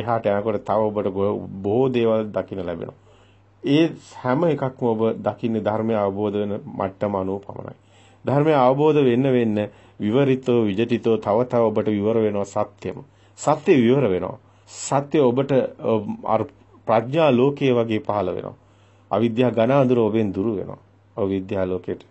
එහාට යනකොට තව ඔබට බොහෝ දේවල් දකින්න ලැබෙනවා. ඒ හැම එකක්ම ඔබ දකින්නේ ධර්මය අවබෝධ වෙන මට්ටම අනුව පමණයි. ධර්මය අවබෝධ වෙන්න වෙන්න විවරිතෝ විජිතෝ තව තව ඔබට විවර වෙනවා සත්‍යම. සත්‍ය විවර වෙනවා. සත්‍ය ඔබට ප්‍රඥා ලෝකයේ වගේ පහළ වෙනවා. අවිද්‍යාව ඝන අඳුර ඔබෙන් දුරු වෙනවා. අවිද්‍යාව ලෝකයට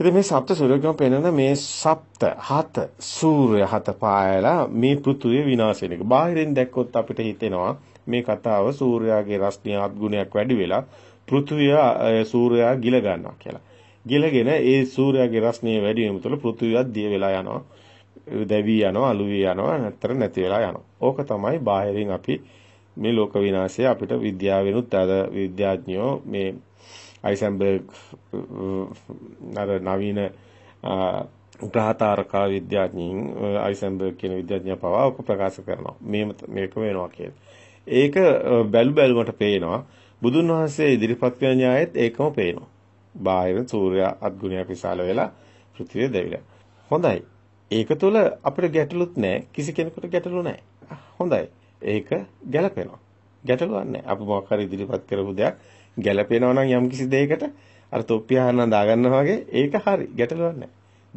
ඉතින් මේ සප්ත සූර්යකම පෙන්වන මේ සප්ත හත සූර්ය හත පායලා මේ පෘථුවේ විනාශ වෙන එක. බාහිරින් දැක්කොත් අපිට හිතෙනවා මේ කතාව සූර්යාගේ රශ්මියත් ගුණයක් වැඩි වෙලා පෘථුවිය සූර්යා ගිල ගන්නවා කියලා. ගිලගෙන ඒ සූර්යාගේ රශ්මිය වැඩි වීම තුළ පෘථුවියත් දිය වෙලා යනවා. දැවි යනවා, අළු වී යනවා, නැත්තර නැති වෙලා යනවා. ඕක තමයි බාහිරින් අපි මේ ලෝක විනාශය අපිට විද්‍යාවෙනුත් අද විද්‍යාඥයෝ මේ අයිසන්බර්ග් අර නවීන උපහාතාරකා විද්‍යාඥයින් අයිසන්බර්ග් කියන විද්‍යාඥයා පවා ඔක ප්‍රකාශ කරනවා. මේම මේක වෙනවා කියලා. ඒක බැලු බැලුමට පේනවා. බුදුන් වහන්සේ ඉදිරිපත් කරන න්‍යායෙත් ඒකම පේනවා. බාහිර සූර්යා අද්ගුණයක් විශාල වෙලා පෘථිවිය දැවිලා. හොඳයි. ඒක තුළ අපිට ගැටලුත් නැහැ. කිසි කෙනෙකුට ගැටලු නැහැ. හොඳයි. ඒක ගැලපෙනවා. ගැටලුවක් නැහැ. අපි මොකක් හරි ඉදිරිපත් කරපු දෙයක් ගැළපෙනවා නම් යම්කිසි දෙයකට අර තොප්පිය අහන්න දාගන්නවා වගේ ඒක හරි ගැටලුවක් නැහැ.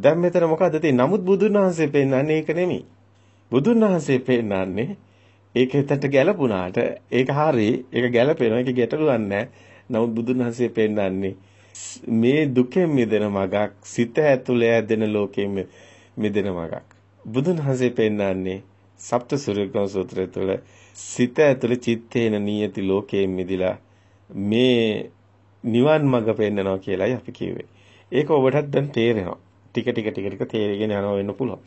දැන් මෙතන මොකද්ද තියෙන්නේ? නමුත් බුදුන් වහන්සේ පෙන්නන්නේ ඒක නෙමෙයි. බුදුන් වහන්සේ පෙන්නන්නේ ඒක හිතට ගැළපුණාට ඒක හරි ඒක ගැළපෙනවා ඒක ගැටලුවක් නැහැ. නමුත් බුදුන් වහන්සේ පෙන්නන්නේ මේ දුකෙන් මිදෙන මගක් සිත ඇතුළේ ඇදෙන ලෝකයෙන් මිදෙන මගක්. බුදුන් වහන්සේ පෙන්නන්නේ සප්ත සූර්යකම සූත්‍රය තුළ සිත ඇතුළේ චිත්තේන නියති ලෝකයෙන් මිදිලා මේ නිවන් මඟ පෙන්නනවා කියලායි අපි කියුවේ. ඒක ඔබටත් දැන් තේරෙනවා. ටික ටික ටික ටික තේරෙගෙන යනවා වෙන්න පුළුවන්.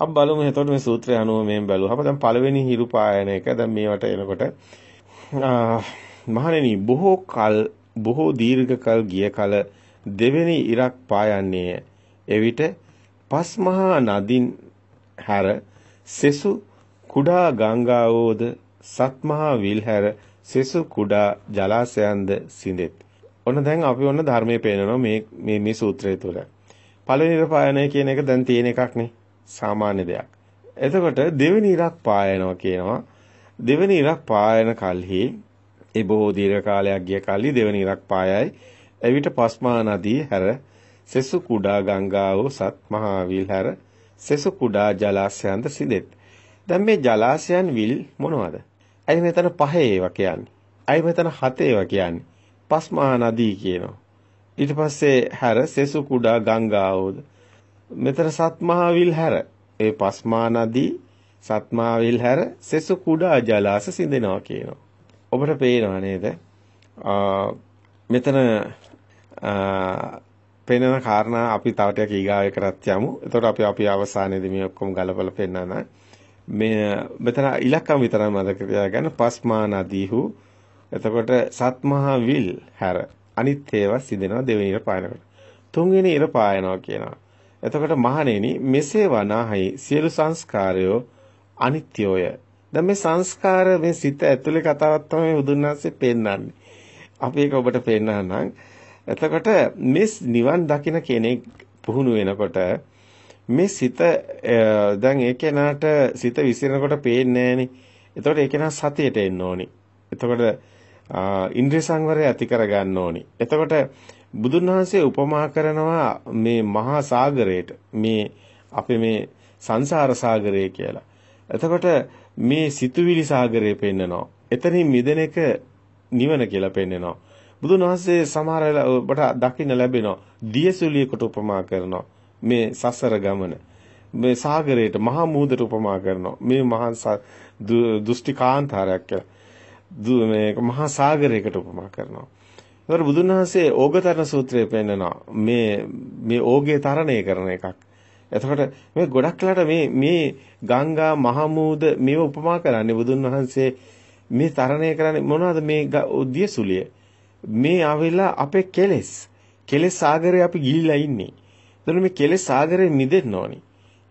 අපි බලමු එතකොට මේ සූත්‍රය අනුව මෙහෙම බැලුවාම දැන් පළවෙනි හිරුපායන එක දැන් මේවට එනකොට මහණෙනි බොහෝ කල් බොහෝ දීර්ඝ කල් ගිය කල දෙවෙනි ඉරක් පායන්නේ එවිට පස් මහා නදින් හැර සෙසු කුඩා ගංගාවෝද සත්මහා විල් හැර සිසු කුඩා ජලාශයන්ද සිඳෙත්. ඔන්න දැන් අපි ඔන්න ධර්මයේ පේනනවා මේ මේ මේ සූත්‍රය තුළ. පළවෙනි රපායනය කියන එක දැන් තියෙන එකක් නේ. සාමාන්‍ය දෙයක්. එතකොට දෙවෙනි ඉරක් පායනවා කියනවා. දෙවෙනි ඉරක් පායන කල්හි ඒ බොහෝ දීර්ඝ කාලයක් ගිය කල්හි දෙවෙනි ඉරක් පායයි. එවිට පස්මා නදී හැර සෙසු කුඩා ගංගාව සත් මහා විල් හැර සෙසු කුඩා ජලාශයන්ද සිදෙත්. දැන් මේ ජලාශයන් විල් මොනවද? ඇයි මෙතන පහේ ඒවා කියන්නේ? ඇයි මෙතන හතේ ඒවා කියන්නේ? පස් මහා නදී කියනවා. ඊට පස්සේ හැර සෙසු කුඩා ගංගාවෝද මෙතන සත් මහා විල් හැර ඒ පස් මහා නදී සත් මහා විල් හැර සෙසු කුඩා ජලාශ සිඳෙනවා කියනවා. ඔබට පේනවා නේද? මෙතන පෙනෙන කාරණා අපි තව ටික ඊගාවේ කරත් යමු. එතකොට අපි අපි අවසානයේදී මේ ඔක්කොම ගලපලා පෙන්නනවා. මේ මෙතන ඉලක්කම් විතරක් මතක තියාගන්න පස්මාන අදීහු එතකොට සත්මහා විල් හැර අනිත් ඒවා සිදෙනවා දෙවෙනි ඉර පායනකොට තුන්වෙනි ඉර පායනවා කියනවා එතකොට මහණෙනි මෙසේ වනාහි සියලු සංස්කාරයෝ අනිත්‍යෝය දැන් මේ සංස්කාර මේ සිත ඇතුලේ කතාවක් තමයි හුදුන්නාසේ පෙන්වන්නේ අපි ඒක ඔබට පෙන්වන්නම් එතකොට මේ නිවන් දකින කෙනෙක් පුහුණු වෙනකොට මේ සිත දැන් ඒ කෙනාට සිත විසිරනකොට පේන්නේ නැහනේ. එතකොට ඒ කෙනා සතියට එන්න ඕනි. එතකොට ඉන්ද්‍රිය සංවරය ඇති කර ගන්න ඕනි. එතකොට බුදුන් වහන්සේ උපමා කරනවා මේ මහා සාගරයට මේ අපේ මේ සංසාර සාගරය කියලා. එතකොට මේ සිතුවිලි සාගරය පෙන්නනවා. එතනින් මිදෙන එක නිවන කියලා පෙන්නනවා. බුදුන් වහන්සේ සමහර වෙලාවට දකින්න ලැබෙනවා. දියසුලියකට උපමා කරනවා. මේ සසර ගමන මේ සාගරයට මහා මූදට උපමා කරනවා මේ මහා දුෂ්ටිකාන්තාරයක් කියලා මේ මහා සාගරයකට උපමා කරනවා ඒවර බුදුන් වහන්සේ ඕගතරණ සූත්‍රය පෙන්නනවා මේ මේ ඕගේ තරණය කරන එකක් එතකොට මේ ගොඩක් වෙලාට මේ මේ ගංගා මහා මූද මේව උපමා කරන්නේ බුදුන් වහන්සේ මේ තරණය කරන්නේ මොනවද මේ දියසුලිය මේ ආවෙලා අපේ කෙලෙස් කෙලෙස් සාගරේ අපි ගිලිලා ඉන්නේ එතකොට මේ කෙලෙස් සාගරේ මිදෙන්න ඕනි.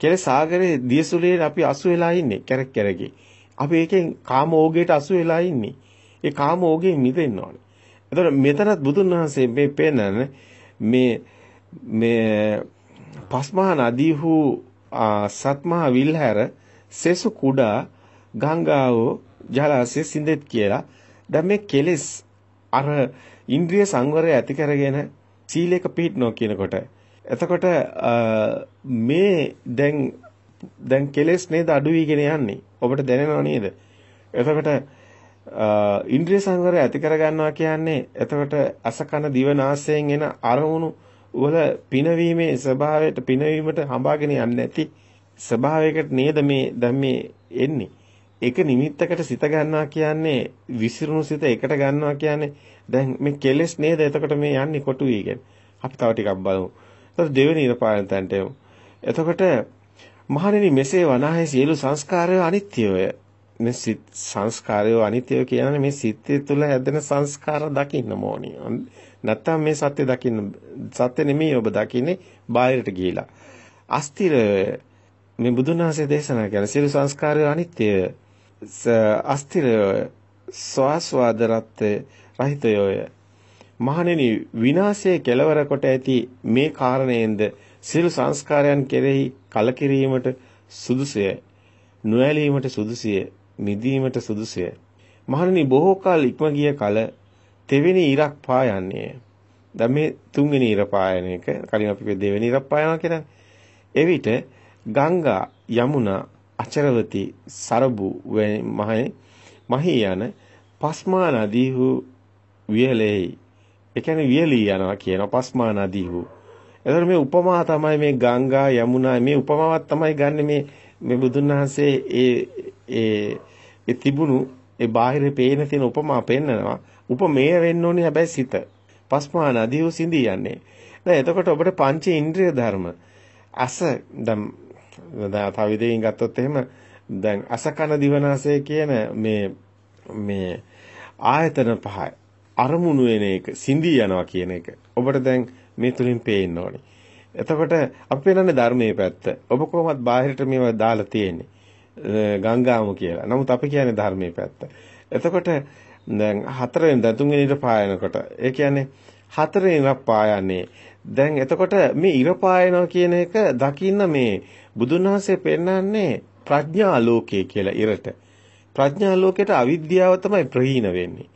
කෙලෙස් සාගරේ දියසුලියෙන් අපි අසු වෙලා ඉන්නේ කැරක් කැරකේ. අපි ඒකෙන් කාම ඕගයට අසු වෙලා ඉන්නේ. ඒ කාම ඕගේ මිදෙන්න ඕනි. එතකොට මෙතනත් බුදුන් වහන්සේ මේ පෙන්නන මේ මේ පස්මහා නදීහු සත්මහා විල්හැර සෙසු කුඩා ගංගාවෝ ජලාශය සිඳෙත් කියලා දැන් මේ කෙලෙස් අර ඉන්ද්‍රිය සංවරය ඇති කරගෙන සීලයක පිහිටනවා කියනකොට එතකොට මේ දැන් දැන් කෙලෙස් නේද අඩු වීගෙන යන්නේ. ඔබට දැනෙනව නේද? එතකොට ඉන්ද්‍රිය සංවරය ඇති කරගන්නවා කියන්නේ එතකොට අසකන දිවනාසයෙන් එන අරමුණු වල පිනවීමේ ස්වභාවයට පිනවීමට හඹාගෙන යන්නේ නැති ස්වභාවයකට නේද මේ දැන් මේ එන්නේ. ඒක නිමිත්තකට සිත ගන්නවා කියන්නේ විසිරුණු සිත එකට ගන්නවා කියන්නේ දැන් මේ කෙලෙස් නේද එතකොට මේ යන්නේ කොටුවීගෙන. අපි තව ටිකක් බලමු. එතකොට දෙවෙනි ඉරපායන තැන්ට එමු. එතකොට මහණෙනි මෙසේ වනාහේ සියලු සංස්කාරය අනිත්‍යය. මේ සිත් සංස්කාරය අනිත්‍යය කියන්නේ මේ සිත්ය තුළ හැදෙන සංස්කාර දකින්න ඕනි. නැත්තම් මේ සත්‍ය දකින්න සත්‍ය නෙමෙයි ඔබ දකින්නේ බාහිරට ගිහිලා. අස්තිරය මේ බුදුන් වහන්සේ දේශනා කරන සියලු සංස්කාරය අනිත්‍යය. අස්තිරය ස්වාස්වාද රහිතයෝය මහණෙනි විනාශයේ කෙලවර කොට ඇති මේ කාරණයෙන්ද සියලු සංස්කාරයන් කෙරෙහි කලකිරීමට සුදුසය නොඇලීමට සුදුසය මිදීමට සුදුසය මහණෙනි බොහෝ කල ඉක්ම ගිය කල තෙවෙනි ඉරක් පායන්නේ දැන් මේ තුන්වෙනි ඉර පායන එක කලින් අපි දෙවෙනි ඉරක් පායනවා කියන්නේ එවිට ගංගා යමුනා අචරවති සරබු මහේ මහී යන පස්මා නදීහු වියලෙහි ඒ කියන්නේ වියලී යනවා කියන පස්මා නදීහු. එතකොට මේ උපමා තමයි මේ ගංගා යමුනා මේ උපමාවක් තමයි ගන්න මේ මේ බුදුන් වහන්සේ ඒ ඒ ඒ තිබුණු ඒ බාහිර පේන තියෙන උපමා පෙන්නනවා. උපමේය වෙන්න ඕනේ හැබැයි සිත. පස්මා නදීහු සිඳී යන්නේ. දැන් එතකොට ඔබට පංච ඉන්ද්‍රිය ධර්ම අස දැන් දැන් තව විදිහකින් ගත්තොත් එහෙම දැන් අසකන දිවනාසය කියන මේ මේ ආයතන පහයි අරමුණු වෙන එක සිඳී යනවා කියන එක ඔබට දැන් මේ තුලින් පේන්න ඕනේ. එතකොට අපි පේනන්නේ ධර්මයේ පැත්ත. ඔබ කොහොමවත් බාහිරට මේවා දාලා තියෙන්නේ. ගංගාම කියලා. නමුත් අපි කියන්නේ ධර්මයේ පැත්ත. එතකොට දැන් හතරෙන් දැන් තුන්වෙනි ඉර පායනකොට ඒ කියන්නේ හතරෙන් ඉර පායන්නේ. දැන් එතකොට මේ ඉර පායනවා කියන එක දකින්න මේ බුදුන් වහන්සේ පෙන්නන්නේ ප්‍රඥා ලෝකයේ කියලා ඉරට. ප්‍රඥා ලෝකයට අවිද්‍යාව තමයි ප්‍රහීන වෙන්නේ.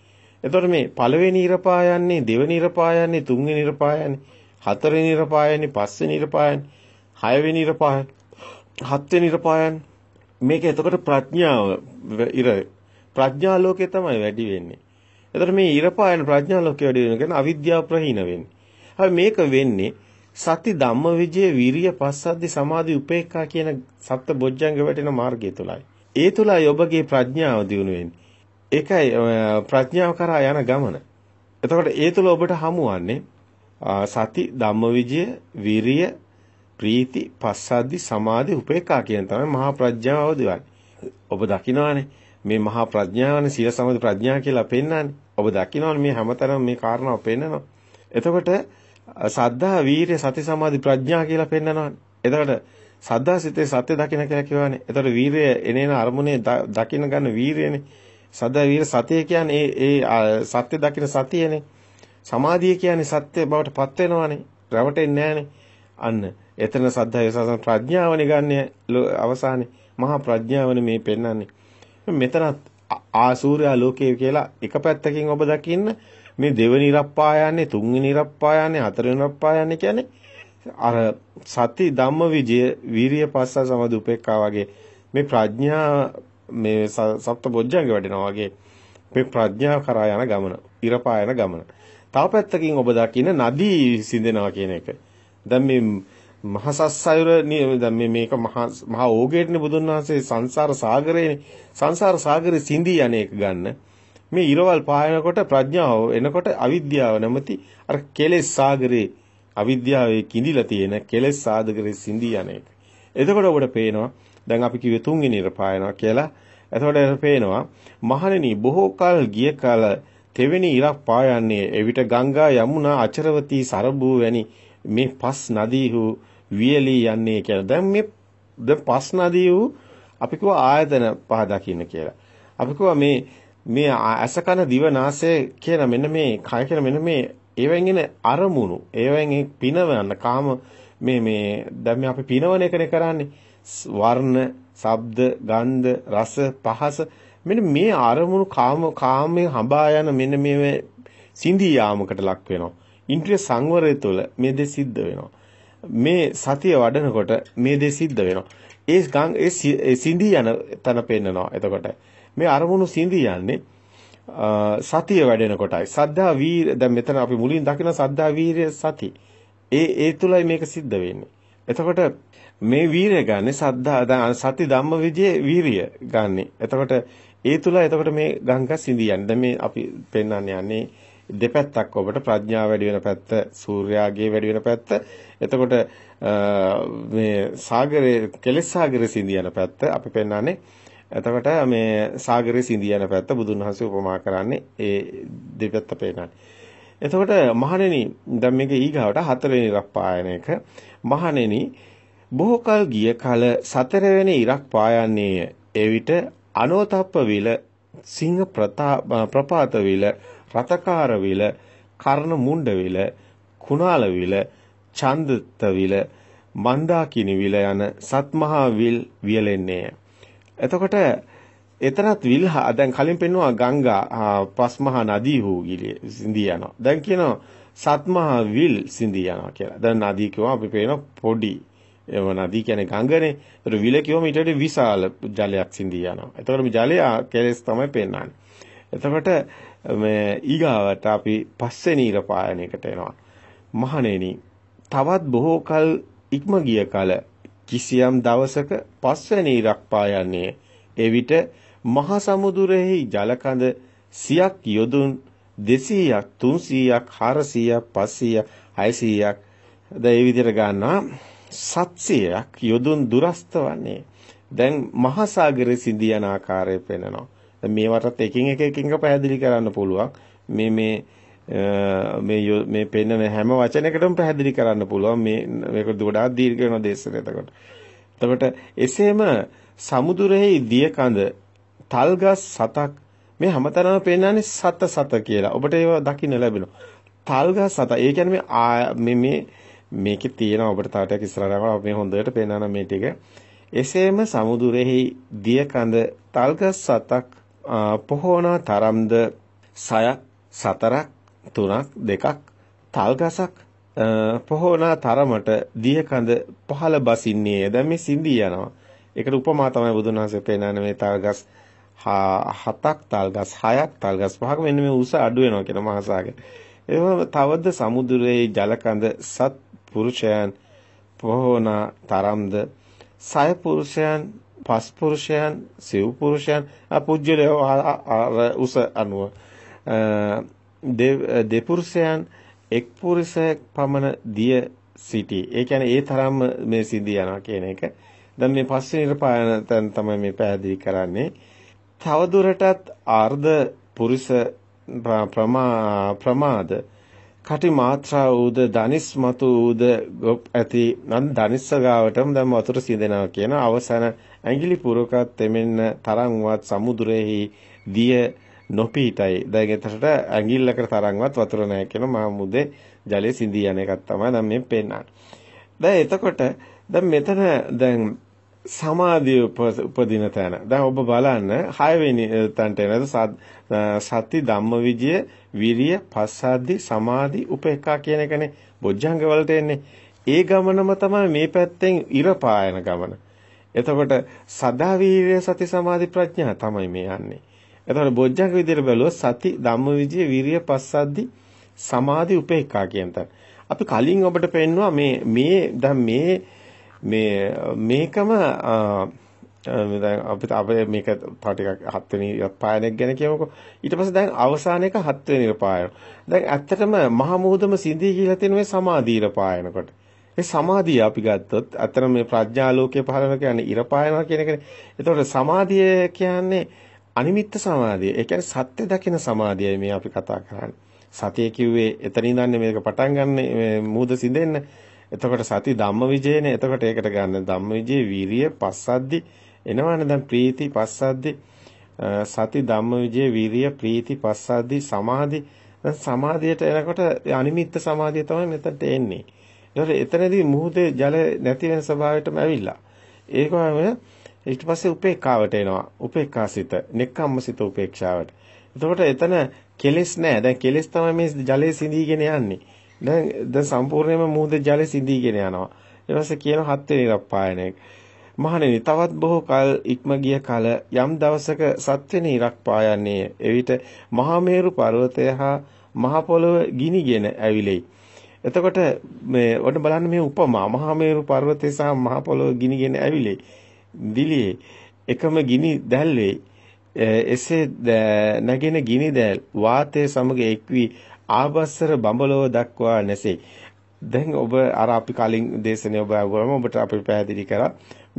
එතකොට මේ පළවෙනි ඉරපායන්නේ දෙවෙනි ඉරපායන්නේ තුන්වෙනි ඉරපායන්නේ හතරවෙනි ඉරපායන්නේ පස්වෙනි ඉරපායන්නේ හයවෙනි ඉරපායන් හත්වෙනි ඉරපායන් මේක එතකොට ප්‍රඥාව ඉර ප්‍රඥා ලෝකේ තමයි වැඩි වෙන්නේ. එතකොට මේ ඉරපායන ප්‍රඥා ලෝකේ වැඩි වෙන කියන්නේ අවිද්‍යාව ප්‍රහීන වෙන්නේ. හැබැයි මේක වෙන්නේ සති ධම්ම විජය විරිය පස්සද්ධි සමාධි උපේක්ඛා කියන සත්ත බොජ්ජංග වැටෙන මාර්ගය තුලයි. ඒ තුලයි ඔබගේ ප්‍රඥාව දියුණු වෙන්නේ. ඒකයි ප්‍රඥාව කරා යන ගමන. එතකොට ඒ තුල ඔබට හමුවන්නේ සති ධම්මවිජය විරිය ප්‍රීති පස්සද්ධි සමාධි උපේක්ඛා කියන තමයි මහා ප්‍රඥාව දෙවන්නේ. ඔබ දකිනවානේ මේ මහා ප්‍රඥාවනේ සීල සමාධි ප්‍රඥා කියලා පෙන්නන්නේ. ඔබ දකිනවානේ මේ හැමතරම මේ කාරණාව පෙන්නනවා. එතකොට සද්ධා වීරිය සති සමාධි ප්‍රඥා කියලා පෙන්නනවානේ. එතකොට සද්ධා සිතේ සත්‍ය දකින්න කියලා කියවනේ. එතකොට වීරිය එනේන අරමුණේ දකින්න ගන්න වීරියනේ. සදාවීර සතිය කියන්නේ ඒ ඒ සත්‍ය දකින සතියනේ. සමාධිය කියන්නේ සත්‍ය බවට පත් වෙනවනේ. රැවටෙන්නේ නැහනේ. අන්න එතන සද්ධා විසසන ප්‍රඥාවනේ ගන්න අවසානේ මහා ප්‍රඥාවනේ මේ පෙන්වන්නේ. මෙතනත් ආසූර්යා ලෝකේ කියලා එක පැත්තකින් ඔබ දකින්න මේ දෙවෙනි රප්පායන්නේ තුන්වෙනි රප්පායන්නේ හතරවෙනි රප්පායන්නේ කියන්නේ අර සති ධම්ම විජය වීරිය පස්ස සමදු උපේක්ඛා වගේ මේ ප්‍රඥා මේ සප්ත බොජ්ජංග වැඩෙනවා වගේ මේ ප්‍රඥාව කරා යන ගමන, ඉරපා යන ගමන. තව පැත්තකින් ඔබ දකින නදී සිඳෙනවා කියන එක. දැන් මේ මහසස්සයුර දැන් මේ මේක මහා මහා ඕගේටනේ බුදුන් වහන්සේ සංසාර සාගරේනේ සංසාර සාගරේ සිඳී අනේක ගන්න මේ ඉරවල් පායනකොට ප්‍රඥාව එනකොට අවිද්‍යාව නැමැති අර කෙලෙස් සාගරේ අවිද්‍යාවේ කිඳිලා තියෙන කෙලෙස් සාගරේ සිඳී අනේක එතකොට ඔබට පේනවා දැන් අපි කිව්වේ තුන්වෙනි ඉරපායනවා කියලා. එතකොට ඒක පේනවා මහණෙනි බොහෝ කල ගිය කල තෙවෙනි ඉරක් පායන්නේ එවිට ගංගා යමුනා අචරවතී සරබූ වැනි මේ පස් නදීහු වියලී යන්නේ කියලා. දැන් මේ ද පස් නදීහු අපි කිව්වා ආයතන පහ දකින්න කියලා. අපි කිව්වා මේ මේ අසකන දිවනාසය කියන මෙන්න මේ කය කියන මෙන්න මේ ඒවෙන් එන අරමුණු ඒවෙන් පිනවන්න කාම මේ මේ දැන් මේ අපි පිනවන එකනේ කරන්නේ වර්ණ, ශබ්ද, ගන්ධ, රස, පහස මෙන්න මේ අරමුණු කාම කාමයේ හඹා යන මෙන්න මේ සිඳී යාමකට ලක් වෙනවා. ඉන්ද්‍රිය සංවරය තුළ මේ දේ සිද්ධ වෙනවා. මේ සතිය වඩනකොට මේ දේ සිද්ධ වෙනවා. ඒ ගං ඒ සිඳී යන තන පෙන්නනවා. එතකොට මේ අරමුණු සිඳී යන්නේ සතිය වැඩෙන කොටයි. සද්ධා වීර දැන් මෙතන අපි මුලින් දකින සද්ධා වීරය සති. ඒ ඒ තුලයි මේක සිද්ධ වෙන්නේ. එතකොට මේ වීරය ගන්නෙ සද්ධා දැන් සති ධම්ම විජේ වීරිය ගන්නෙ. එතකොට ඒ තුල එතකොට මේ ගංගා සිඳියන්නේ. දැන් මේ අපි පෙන්වන්න යන්නේ දෙපැත්තක් ඔබට ප්‍රඥාව වැඩි වෙන පැත්ත, සූර්යාගේ වැඩි වෙන පැත්ත. එතකොට මේ සාගරයේ කෙලෙස් සාගරයේ සිඳියන පැත්ත අපි පෙන්වන්නේ. එතකොට මේ සාගරයේ සිඳියන පැත්ත බුදුන් වහන්සේ උපමා කරන්නේ ඒ දෙපැත්ත පෙන්වන්නේ. එතකොට මහණෙනි දැන් මේක ඊගාවට හතරවෙනි ඉරක් පායන එක මහණෙනි බොහෝ කල ගිය කල සතරවෙනි ඉරක් පායන්නේය එවිට අනෝතප්ප විල සිංහ ප්‍රපාත විල රතකාර විල කර්ණ මුණ්ඩ විල කුණාල විල චන්දත විල මන්දාකිනි විල යන සත්මහා විල් වියලෙන්නේය එතකොට එතරත් විල්හා දැන් කලින් පෙන්නවා ගංගා පස්මහා නදී වූ ගිලිය සිඳී යනවා. දැන් කියනවා සත්මහා විල් සිඳී යනවා කියලා. දැන් නදී කියවම අපි පේන පොඩි එව නදී කියන්නේ ගංගනේ. ඒතර විල කියවම ඊටට විශාල ජලයක් සිඳී යනවා. එතකොට මේ ජලය කෙලස් තමයි පෙන්වන්නේ. එතකොට මේ ඊගාවට අපි පස්වෙනි ඉරපායනයකට එනවා. මහණෙනි තවත් බොහෝ කල ඉක්ම ගිය කල කිසියම් දවසක පස්වෙනි ඉරක් පායන්නේ එවිට මහා සමුදුරෙහි ජලකඳ 100ක් යොදුන් 200ක් 300ක් 400ක් 500ක් 600ක් දැන් මේ විදිහට ගන්නවා 700ක් යොදුන් දුරස්ත වන්නේ දැන් මහා සාගරේ සිඳී යන ආකාරය පෙන්වනවා දැන් මේවටත් එකින් එක එකින් පැහැදිලි කරන්න පුළුවන් මේ මේ මේ මේ පෙන්වන හැම වචනයකටම පැහැදිලි කරන්න පුළුවන් මේ මේක ගොඩාක් දීර්ඝ වෙන දේශන එතකොට එතකොට එසේම සමුදුරෙහි දියකඳ තල්ගස් සතක් මේ හැමතැනම පෙන්නන්නේ සත සත කියලා. ඔබට ඒව දකින්න ලැබෙනවා. තල්ගස් සත. ඒ කියන්නේ මේ මේ මේකේ තියෙන ඔබට තාටයක් ඉස්සරහට යනවා මේ හොඳට පෙන්නන මේ ටික. එසේම සමුදුරෙහි දිය කඳ තල්ගස් සතක් පොහොනා තරම්ද සයක් සතරක් තුනක් දෙකක් තල්ගසක් පොහොනා තරමට දිය කඳ පහළ බසින්නේය. දැන් මේ සිඳී යනවා. ඒකට උපමා තමයි බුදුන් වහන්සේ පෙන්නන මේ තල්ගස් හතක් තල්ගස් හයක් තල්ගස් පහක මෙන්න මේ උස අඩු වෙනවා කියන මහසාගරය. එවම තවද සමුද්‍රයේ ජලකඳ සත් පුරුෂයන් පොහොන තරම්ද සය පුරුෂයන් පස් පුරුෂයන් සිව් පුරුෂයන් අපුජ්‍යලය උස අනුව දෙපුරුෂයන් එක් පුරුෂයෙක් පමණ දිය සිටි. ඒ කියන්නේ ඒ තරම්ම මේ සිද්ධ යනවා කියන එක. දැන් මේ පස්වෙනි පායන තැන තමයි මේ පැහැදිලි කරන්නේ. තවදුරටත් ආර්ධ පුරිස ප්‍රමාද කටි මාත්‍රා ඌද ධනිස්මතු ඌද ගොප් ඇති නම් ධනිස්ස ගාවටම දැන් වතුර සිඳෙනවා කියන අවසන ඇඟිලි පුරකත් තෙමෙන්න තරම්වත් සමුද්‍රයේහි දිය නොපීටයි දැන් එතනට ඇඟිල්ලකට තරම්වත් වතුර නැහැ කියන මහමුදේ ජලයේ සිඳී යන එකක් තමයි දැන් මේ පෙන්නන්නේ දැන් එතකොට දැන් මෙතන දැන් සමාධිය උපදින තැන. දැන් ඔබ බලන්න 6 වෙනි තැනට එනද සති ධම්මවිජය විරිය පස්සද්ධි සමාධි උපේක්ඛා කියන එකනේ බොජ්ජංග වලට එන්නේ. ඒ ගමනම තමයි මේ පැත්තෙන් ඉර පායන ගමන. එතකොට සදා වීර්ය සති සමාධි ප්‍රඥා තමයි මේ යන්නේ. එතකොට බොජ්ජංග විදියට බැලුවොත් සති ධම්මවිජය විරිය පස්සද්ධි සමාධි උපේක්ඛා කියන තැන. අපි කලින් ඔබට පෙන්නවා මේ මේ දැන් මේ මේ මේකම දැන් අපිට අපේ මේක තව ටිකක් හත්වෙනි පායනයක් ගැන කියමුකෝ. ඊට පස්සේ දැන් අවසාන එක හත්වෙනි පායන. දැන් ඇත්තටම මහමෝදම සිඳී කියලා තියෙන මේ සමාධීර පායනකොට. මේ සමාධිය අපි ගත්තොත් ඇත්තටම මේ ප්‍රඥා ලෝකයේ පහළන කියන්නේ ඉර පායනවා කියන එකනේ. ඒතකොට සමාධිය කියන්නේ අනිමිත්ත සමාධිය. ඒ කියන්නේ සත්‍ය දකින සමාධියයි මේ අපි කතා කරන්නේ. සතිය කිව්වේ එතන ඉඳන් මේක පටන් ගන්න මේ මූද සිඳෙන්න. එතකොට සති ධම්මවිජේනේ එතකොට ඒකට ගන්න ධම්මවිජේ වීරිය පස්සද්දි එනවනේ දැන් ප්‍රීති පස්සද්දි සති ධම්මවිජේ වීරිය ප්‍රීති පස්සද්දි සමාධි දැන් සමාධියට එනකොට අනිමිත්ත සමාධිය තමයි මෙතනට එන්නේ. ඒතකොට එතනදී මුහුදේ ජල නැති වෙන ස්වභාවයටම ඇවිල්ලා. ඒකම ඊට පස්සේ උපේක්ඛාවට එනවා. උපේක්ඛාසිත, නෙක්ඛම්මසිත උපේක්ෂාවට. එතකොට එතන කෙලෙස් නෑ. දැන් කෙලෙස් තමයි මේ ජලයේ සිඳීගෙන යන්නේ. දැන් දැන් සම්පූර්ණයෙන්ම මුහුද ජලය සිඳීගෙන යනවා. ඊට පස්සේ කියන හත් වෙනි රක්පායනයක්. මහණෙනි තවත් බොහෝ කල ඉක්ම ගිය කල යම් දවසක සත්වෙනි රක්පායන්නේ එවිට මහා මේරු පර්වතය හා මහ පොළොව ගිනිගෙන ඇවිලෙයි. එතකොට මේ ඔන්න බලන්න මේ උපමා මහා මේරු පර්වතය සහ මහ පොළොව ගිනිගෙන ඇවිලෙයි. දිලියේ එකම ගිනි දැල්වේ එසේ නැගෙන ගිනි දැල් වාතය සමග එක්වී ආවස්සර බඹලොව දක්වා නැසෙයි. දැන් ඔබ අර අපි කලින් දේශනේ ඔබ අහුවම ඔබට අපි පැහැදිලි කරා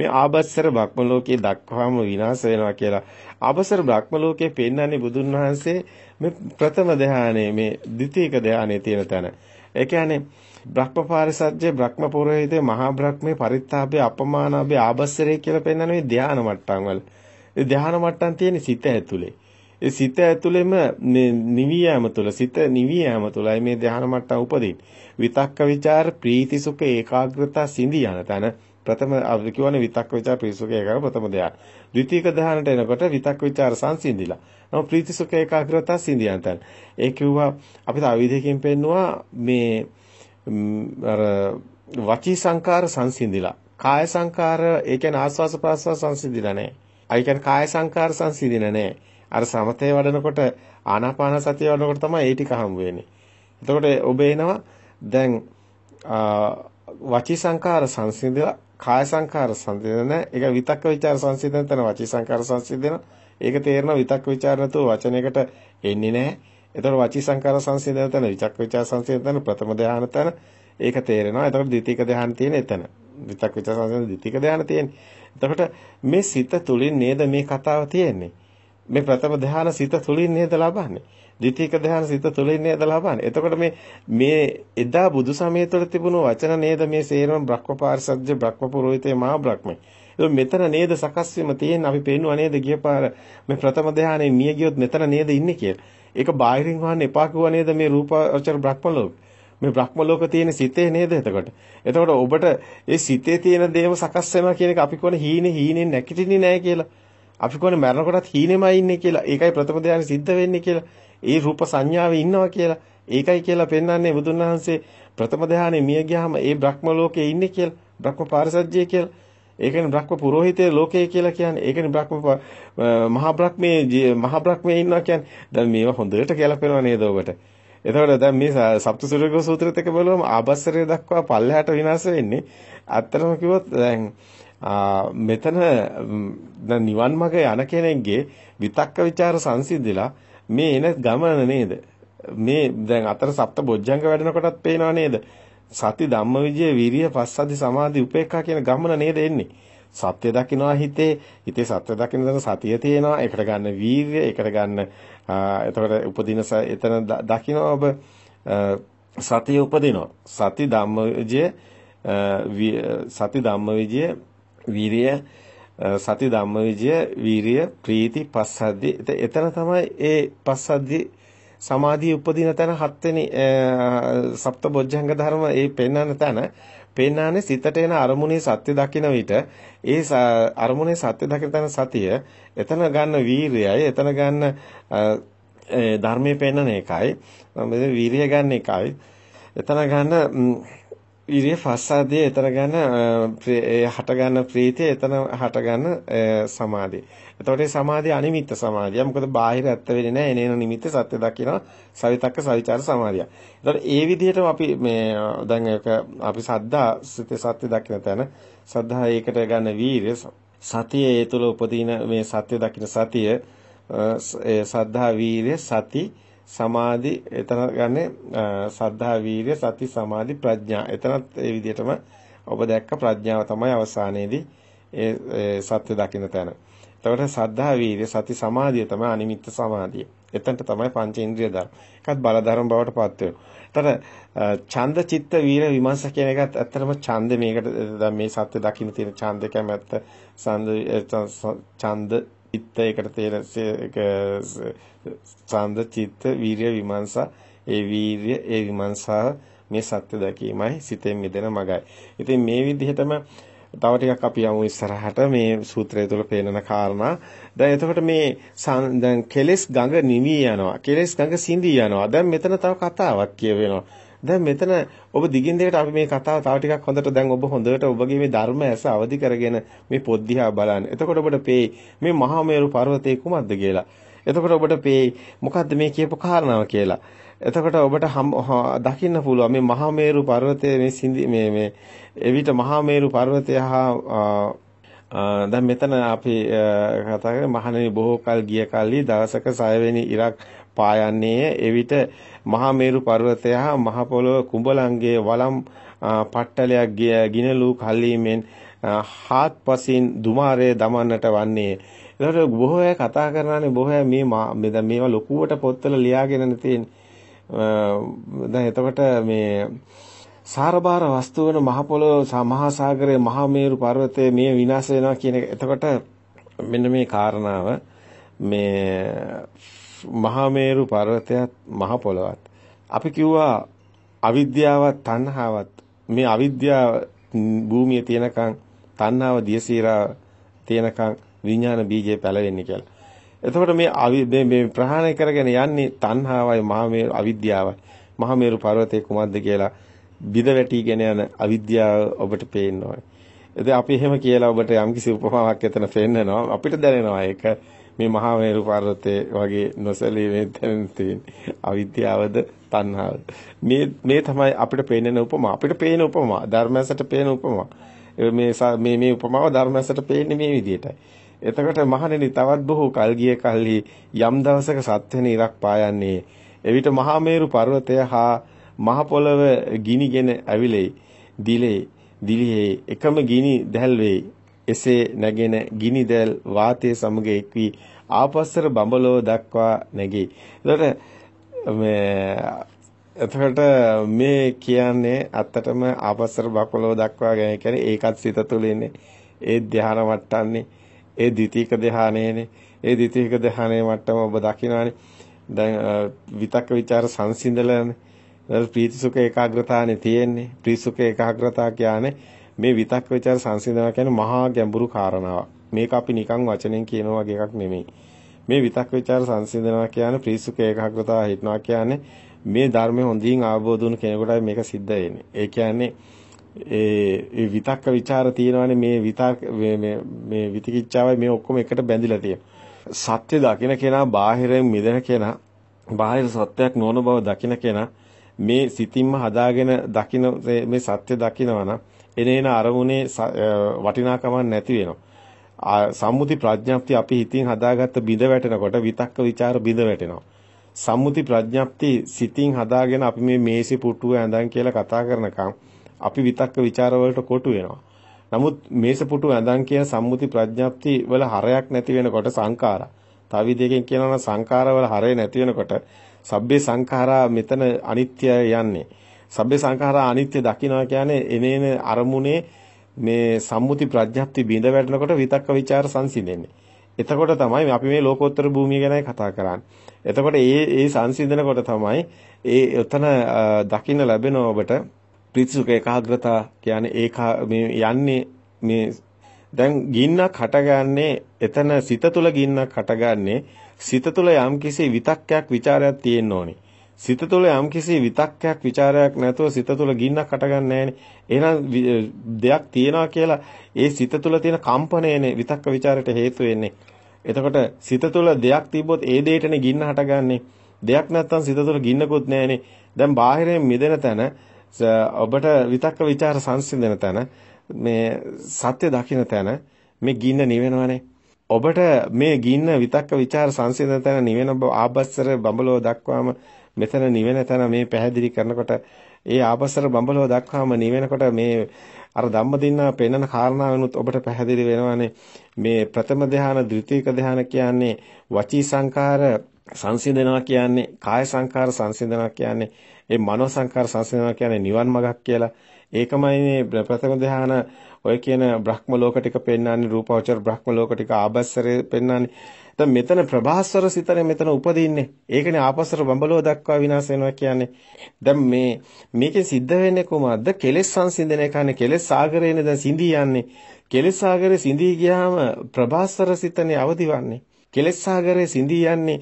මේ ආවස්සර බ්‍රහ්ම ලෝකේ දක්වාම විනාශ වෙනවා කියලා. ආවස්සර බ්‍රහ්ම ලෝකේ පෙන්වන්නේ බුදුන් වහන්සේ මේ ප්‍රථම ධානයේ මේ ද්විතීක ධානයේ තියෙන තැන. ඒ කියන්නේ බ්‍රහ්ම පාරිසජ්ජේ බ්‍රහ්ම පුරোহিতේ මහා බ්‍රහ්මේ පරිත්තාපේ අපමානාභේ ආවස්සරේ කියලා පෙන්වන මේ ධාන මට්ටම් වල. ඒ ධාන මට්ටම් තියෙන්නේ සිත ඇතුලේ. ඒ සිත ඇතුළෙම මේ නිවියම තුළ සිත නිවියම තුළයි මේ ධ්‍යාන මට්ටම උපදින්නේ. විතක්ක ਵਿਚාර ප්‍රීති සුඛ ඒකාග්‍රතා සිඳී යන තන ප්‍රථම අපි කියවනේ විතක්ක ਵਿਚාර ප්‍රීති සුඛ ඒකාග්‍රතා ප්‍රථම ධ්‍යාන. ද්විතීක ධ්‍යානට එනකොට විතක්ක ਵਿਚාර සංසිඳිලා. නම ප්‍රීති සුඛ ඒකාග්‍රතා සිඳී යන තන. ඒ කිව්වා අපි තව විදිහකින් පෙන්නවා මේ අර වචී සංකාර සංසිඳිලා. කාය සංකාර ඒ කියන්නේ ආස්වාස ප්‍රාස්වාස සංසිඳිලා නැහැ. ඒ කියන්නේ කාය සංකාර සංසිඳිලා නැහැ. අර සමතේ වඩනකොට ආනාපාන සතිය වඩනකොට තමයි ඒ ටික හම් වෙන්නේ. එතකොට ඔබ එනවා දැන් වචී සංකාර සංසිඳලා කාය සංකාර සංසිඳන ඒක විතක්ක ਵਿਚාර සංසිඳන තන වචී සංකාර සංසිඳන ඒක තේරෙන විතක්ක ਵਿਚාර නැතුව වචනයකට එන්නේ නැහැ. එතකොට වචී සංකාර සංසිඳන තන විතක්ක ਵਿਚාර සංසිඳන තන ප්‍රථම ධානය තන ඒක තේරෙනවා. එතකොට ද්විතීක ධානය තියෙන එතන. විතක් විචාර සංසිඳන ද්විතීක ධානය තියෙන්නේ. එතකොට මේ සිත තුලින් නේද මේ කතාව තියෙන්නේ. මේ ප්‍රථම ධාන සිත තුලින් නේද ලබන්නේ. ද්විතීක ධාන සිත තුලින් නේද ලබන්නේ. එතකොට මේ මේ එදා බුදු සමය තුළ තිබුණු වචන නේද මේ සේරම බ්‍රහ්මපාරිසජ්ජ බ්‍රහ්මපුරෝහිතේ මහා බ්‍රහ්මයි. මෙතන නේද සකස් වීම තියෙන්නේ අපි පේනවා නේද ගියපාර මේ ප්‍රථම ධානයේ මිය ගියොත් මෙතන නේද ඉන්නේ කියලා. ඒක බාහිරින් වහන්න එපා කිව්වා නේද මේ රූපාවචර බ්‍රහ්මලෝක. මේ බ්‍රහ්මලෝක තියෙන සිතේ නේද එතකොට. එතකොට ඔබට ඒ සිතේ තියෙන දේම සකස් වෙනවා කියන එක අපි කොහොනේ හීනේ හීනේ නැකිටින්නේ නැහැ කියලා. අපි කොහොනේ මරනකොටත් හීනෙමයි ඉන්නේ කියලා. ඒකයි ප්‍රථම ධානය සිද්ධ වෙන්නේ කියලා. ඒ රූප සංඥාවේ ඉන්නවා කියලා. ඒකයි කියලා පෙන්වන්නේ බුදුන් වහන්සේ ප්‍රථම ධානය මිය ගියාම ඒ බ්‍රහ්ම ලෝකේ ඉන්නේ කියලා. බ්‍රහ්ම පාරසජ්ජය කියලා. ඒකනේ බ්‍රහ්ම පුරোহিতේ ලෝකය කියලා කියන්නේ. ඒකනේ බ්‍රහ්ම මහා බ්‍රහ්මේ මහා බ්‍රහ්මේ ඉන්නවා කියන්නේ. දැන් මේවා හොඳට කියලා පෙනව නේද ඔබට? එතකොට දැන් මේ සප්තසුරක සූත්‍රෙත් එක බලුවම ආබස්සරය දක්වා පල්ලහැට විනාශ වෙන්නේ. අත්‍තරම කිව්වොත් දැන් මෙතන නිවන් මඟ යන කෙනෙක්ගේ විතක්ක ਵਿਚාර සංසිඳිලා මේ එන ගමන නේද? මේ දැන් අතර සප්ත බොජ්ජංග වැඩනකොටත් පේනව නේද? සති ධම්මවිජය විරිය පස්සදි සමාධි උපේක්ඛා කියන ගමන නේද එන්නේ? සත්‍ය දකින්නවා හිතේ හිතේ සත්‍ය දකින්න දන සතිය තියෙනවා ඒකට ගන්න වීර්ය ඒකට ගන්න එතකොට උපදින එතන දකින්න ඔබ සතිය උපදිනවා සති ධම්මවිජය සති ධම්මවිජය වීරිය සති ධම්මවිජය වීරිය ප්‍රීති පස්සද්ධි එතන තමයි ඒ පස්සද්ධි සමාධිය උපදින තැන හත්වෙනි සප්තබොජ්ජංග ධර්ම ඒ පෙන්වන තැන පෙන්වන්නේ සිතට එන අරමුණේ සත්‍ය දකින විට ඒ අරමුණේ සත්‍ය දකින තැන සතිය එතන ගන්න වීරයයි එතන ගන්න ධර්මයේ පෙන්වන එකයි මෙතන වීරිය ගන්න එකයි එතන ගන්න ඉරිය පස්සාදේ එතන ගන්න හට ගන්න ප්‍රීතිය එතන හට ගන්න සමාධිය. එතකොට මේ සමාධිය අනිමිත්ත සමාධිය. මොකද බාහිර ඇත්ත වෙන්නේ නැහැ. එනේන නිමිත්ත සත්‍ය දකිනවා. සවිතක්ක සවිචාර සමාධිය. එතකොට ඒ විදිහටම අපි මේ දැන් ඒක අපි සද්දා සිතේ සත්‍ය දකින තැන සද්ධා ඒකට ගන්න වීරිය සතිය ඒ තුළ උපදින මේ සත්‍ය දකින සතිය සද්ධා වීරිය සති සමාධි එතන ගන්න සද්ධා වීර්ය සති සමාධි ප්‍රඥා එතනත් ඒ විදිහටම ඔබ දැක්ක ප්‍රඥාව තමයි අවසානයේදී ඒ සත්‍ය දකින්න තැන. එතකොට සද්ධා වීර්ය සති සමාධිය තමයි අනිමිත්ත සමාධිය. එතනට තමයි පංචේන්ද්‍රිය ධර්ම. එකත් බල ධර්ම බවට පත් වෙනවා. එතකොට ඡන්ද චිත්ත වීර විමර්ශ කියන එකත් ඇත්තටම ඡන්ද මේකට දැන් මේ සත්‍ය දකින්න තියෙන ඡන්දකම ඇත්ත ඡන්ද චිත්ත ඒකට තියෙන සාන්ද චිත්ත වීරිය විමර්ශා ඒ වීරිය ඒ විමර්ශා මේ සත්‍ය දැකීමයි සිතෙන් මිදෙන මගයි. ඉතින් මේ විදිහටම තව ටිකක් අපි යමු ඉස්සරහට මේ සූත්‍රය තුල පේනන කාරණා. දැන් එතකොට මේ දැන් කෙලෙස් ගඟ නිවි යනවා. කෙලෙස් ගඟ සිඳී යනවා. දැන් මෙතන තව කතාවක් කියවෙනවා. දැන් මෙතන ඔබ දිගින් දිගට අපි මේ කතාව තව ටිකක් හොඳට දැන් ඔබ හොඳට ඔබගේ මේ ධර්ම ඇස අවදි කරගෙන මේ පොත් දිහා බලන්න. එතකොට ඔබට පේයි මේ මහා මේරු පර්වතය කුමක්ද කියලා. එතකොට ඔබට පේයි මොකද්ද මේ කියපු කාරණාව කියලා. එතකොට ඔබට දකින්න පුළුවන් මේ මහා මේරු පර්වතයේ මේ සිඳි මේ මේ එවිට මහා මේරු පර්වතය හා දැන් මෙතන අපි කතා කරන්නේ මහණෙනි බොහෝ කල් ගිය කල්ලි දවසක 6 වෙනි ඉරක් පායන්නේය. එවිට මහා මේරු පර්වතය හා මහ පොළොව කුඹලන්ගේ වළම් පට්ටලයක් ගිනලූ කල්ලීමෙන් හාත්පසින් දුමාරය දමන්නට වන්නේ. ඒකට බොහෝ අය කතා කරනවානේ බොහෝ අය මේ දැන් මේවා ලොකුවට පොත්වල ලියාගෙනනේ තියෙන්නේ. දැන් එතකොට මේ සාරබාර වස්තු වෙන මහ පොළොව මහා සාගරයේ මහා මේරු පර්වතයේ මේ විනාශ වෙනවා කියන එක. එතකොට මෙන්න මේ කාරණාව මේ මහා මේරු පර්වතයත් මහ පොළවත් අපි කිව්වා අවිද්‍යාවත් තණ්හාවත් මේ අවිද්‍යාව භූමිය තියෙනකන් තණ්හාව දියසීරා තියෙනකන් විඥාන බීජය පැලවෙන්නේ කියලා. එතකොට මේ මේ ප්‍රහාණය කරගෙන යන්නේ තණ්හාවයි මහා මේරු අවිද්‍යාවයි. මහා මේරු පර්වතය කුමක්ද කියලා බිඳ වැටිගෙන යන අවිද්‍යාව ඔබට පේන්න ඕනේ. ඉතින් අපි එහෙම කියලා ඔබට යම්කිසි උපමාවක් එතන පෙන්නනවා. අපිට දැනෙනවා ඒක මේ මහා මේරු පර්වතයේ වගේ නොසලී මේ තැන තියෙන අවිද්‍යාවද තණ්හාවද මේ මේ තමයි අපිට පේනන උපමා අපිට පේන උපමා ධර්මයන්සට පේන උපමා මේ මේ මේ උපමාව ධර්මයන්සට පේන්නේ මේ විදිහටයි එතකොට මහණෙනි තවත් බොහෝ කල් ගිය කල්හි යම් දවසක සත්වෙන ඉරක් පායන්නේ එවිට මහා මේරු පර්වතය හා මහ පොළව ගිනිගෙන ඇවිලෙයි දිලේ දිලිහි එකම ගිනි දැල්වේ එසේ නැගෙන ගිනි දැල් වාතයේ සමග එක්වී ආපස්සර බඹලෝ දක්වා නැගී. එතකොට මේ එතකොට මේ කියන්නේ අත්තටම ආපස්සර බඹලෝ දක්වා ගැන කියන්නේ ඒකත් සිත තුළ ඉන්නේ. ඒ ධ්‍යාන වට්ටන්නේ ඒ ද්විතීක ධ්‍යානයේනේ. ඒ ද්විතීක ධ්‍යානයේ මට්ටම ඔබ දකිනානේ. දැන් විතක්ක ਵਿਚාර සංසිඳලානේ. ප්‍රීතිසුඛ ඒකාග්‍රතාවනේ තියෙන්නේ. ප්‍රීතිසුඛ ඒකාග්‍රතාව කියන්නේ මේ විතක් ਵਿਚාර සංසිඳනවා කියන්නේ මහා ගැඹුරු කාරණාවක්. මේක අපි නිකන් වචනෙන් කියන වගේ එකක් නෙමෙයි. මේ විතක් ਵਿਚාර සංසිඳනවා කියන්නේ ප්‍රීසුක ඒකාග්‍රතාව හිටනවා කියන්නේ මේ ධර්මය හොඳින් අවබෝධ වුණු කෙනෙකුටයි මේක සිද්ධ වෙන්නේ. ඒ කියන්නේ ඒ විතක්ක ਵਿਚාර තියෙනවානේ මේ විතක් මේ මේ විතිකිච්ඡාවයි මේ ඔක්කොම එකට බැඳිලා තියෙනවා. සත්‍ය දකින්න කෙනා බාහිරෙන් මිදෙන කෙනා බාහිර සත්‍යයක් නොවන බව දකින්න කෙනා මේ සිතින්ම හදාගෙන දකින්න මේ සත්‍ය දකින්නවා නම් එනේන අරමුණේ වටිනාකමක් නැති වෙනවා. සම්මුති ප්‍රඥාප්ති අපි හිතින් හදාගත්ත බිඳ වැටෙනකොට විතක්ක ਵਿਚාර බිඳ වැටෙනවා. සම්මුති ප්‍රඥාප්ති සිතින් හදාගෙන අපි මේ මේසි පුටුව ඇඳන් කියලා කතා කරනකම් අපි විතක්ක ਵਿਚාර වලට කොටු වෙනවා. නමුත් මේස පුටුව ඇඳන් කියන සම්මුති ප්‍රඥාප්ති වල හරයක් නැති වෙනකොට සංඛාරා. තව විදිහකින් කියනවා නම් සංඛාරවල හරය නැති වෙනකොට සබ්බේ සංඛාරා මෙතන අනිත්‍යය යන්නේ. සබ්බේ සංඛාරා අනිත්‍ය දකිනවා කියන්නේ එනේන අරමුණේ මේ සම්මුති ප්‍රඥප්ති බිඳ වැටෙනකොට විතක්ක ਵਿਚාර සංසිඳෙන්නේ. එතකොට තමයි අපි මේ ලෝකෝත්තර භූමිය ගැනයි කතා කරන්නේ. එතකොට ඒ ඒ සංසිඳනකොට තමයි ඒ එතන දකින්න ලැබෙන ඔබට ප්‍රතිසුඛ ඒකාග්‍රතා කියන්නේ ඒක මේ යන්නේ මේ දැන් ගින්නක් හටගන්නේ එතන සිත තුල ගින්නක් හටගන්නේ සිත තුල යම්කිසි විතක්කයක් ਵਿਚාරයක් තියෙන්න ඕනේ. සිත තුළ යම්කිසි විතක්කයක් ਵਿਚාරයක් නැතුව සිත තුළ ගින්නක් හටගන්නේ නැහැනේ. දෙයක් තියනවා කියලා ඒ සිත තුළ තියෙන කම්පණයනේ විතක්ක ਵਿਚාරයට හේතු වෙන්නේ. එතකොට සිත තුළ දෙයක් තිබ්බොත් ඒ දෙයටනේ ගින්න හටගන්නේ. දෙයක් නැත්තම් සිත තුළ ගින්නකුත් නැහැනේ. දැන් බාහිරයෙන් මිදෙන තැන ඔබට විතක්ක ਵਿਚාර සංසිඳන තැන මේ සත්‍ය දකින්න තැන මේ ගින්න නිවෙනවනේ. ඔබට මේ ගින්න විතක්ක ਵਿਚාර සංසිඳන තැන නිවෙන ආබස්සර බඹලෝ දක්වාම මෙතන නිවෙන තැන මේ පැහැදිලි කරනකොට ඒ ආපස්සට බඹලව දක්වාම නිවෙනකොට මේ අර ධම්මදින්නා පෙන්වන කාරණා වෙනුත් ඔබට පැහැදිලි වෙනවානේ මේ ප්‍රථම ධාන ද්විතීක ධාන කියන්නේ වචී සංකාර සංසිඳනවා කියන්නේ කාය සංකාර සංසිඳනවා කියන්නේ ඒ මනෝ සංකාර සංසිඳනවා කියන්නේ නිවන් මඟක් කියලා ඒකමයි මේ ප්‍රථම ධාන ඔය කියන බ්‍රහ්ම ලෝක ටික පෙන්වන්නේ රූපවචර බ්‍රහ්ම ලෝක ටික ආබස්සරේ පෙන්වන්නේ දැන් මෙතන ප්‍රභාස්වර සිතනේ මෙතන උපදින්නේ. ඒකනේ ආපස්සට බඹලෝ දක්වා විනාශ වෙනවා කියන්නේ. දැන් මේ මේකෙන් සිද්ධ වෙන්නේ කොහොමද? කෙලෙස් සංසිඳන එකනේ කෙලෙස් සාගරේනේ දැන් සිඳී යන්නේ. කෙලෙස් සාගරේ සිඳී ගියාම ප්‍රභාස්වර සිතනේ අවදිවන්නේ. කෙලෙස් සාගරේ සිඳී යන්නේ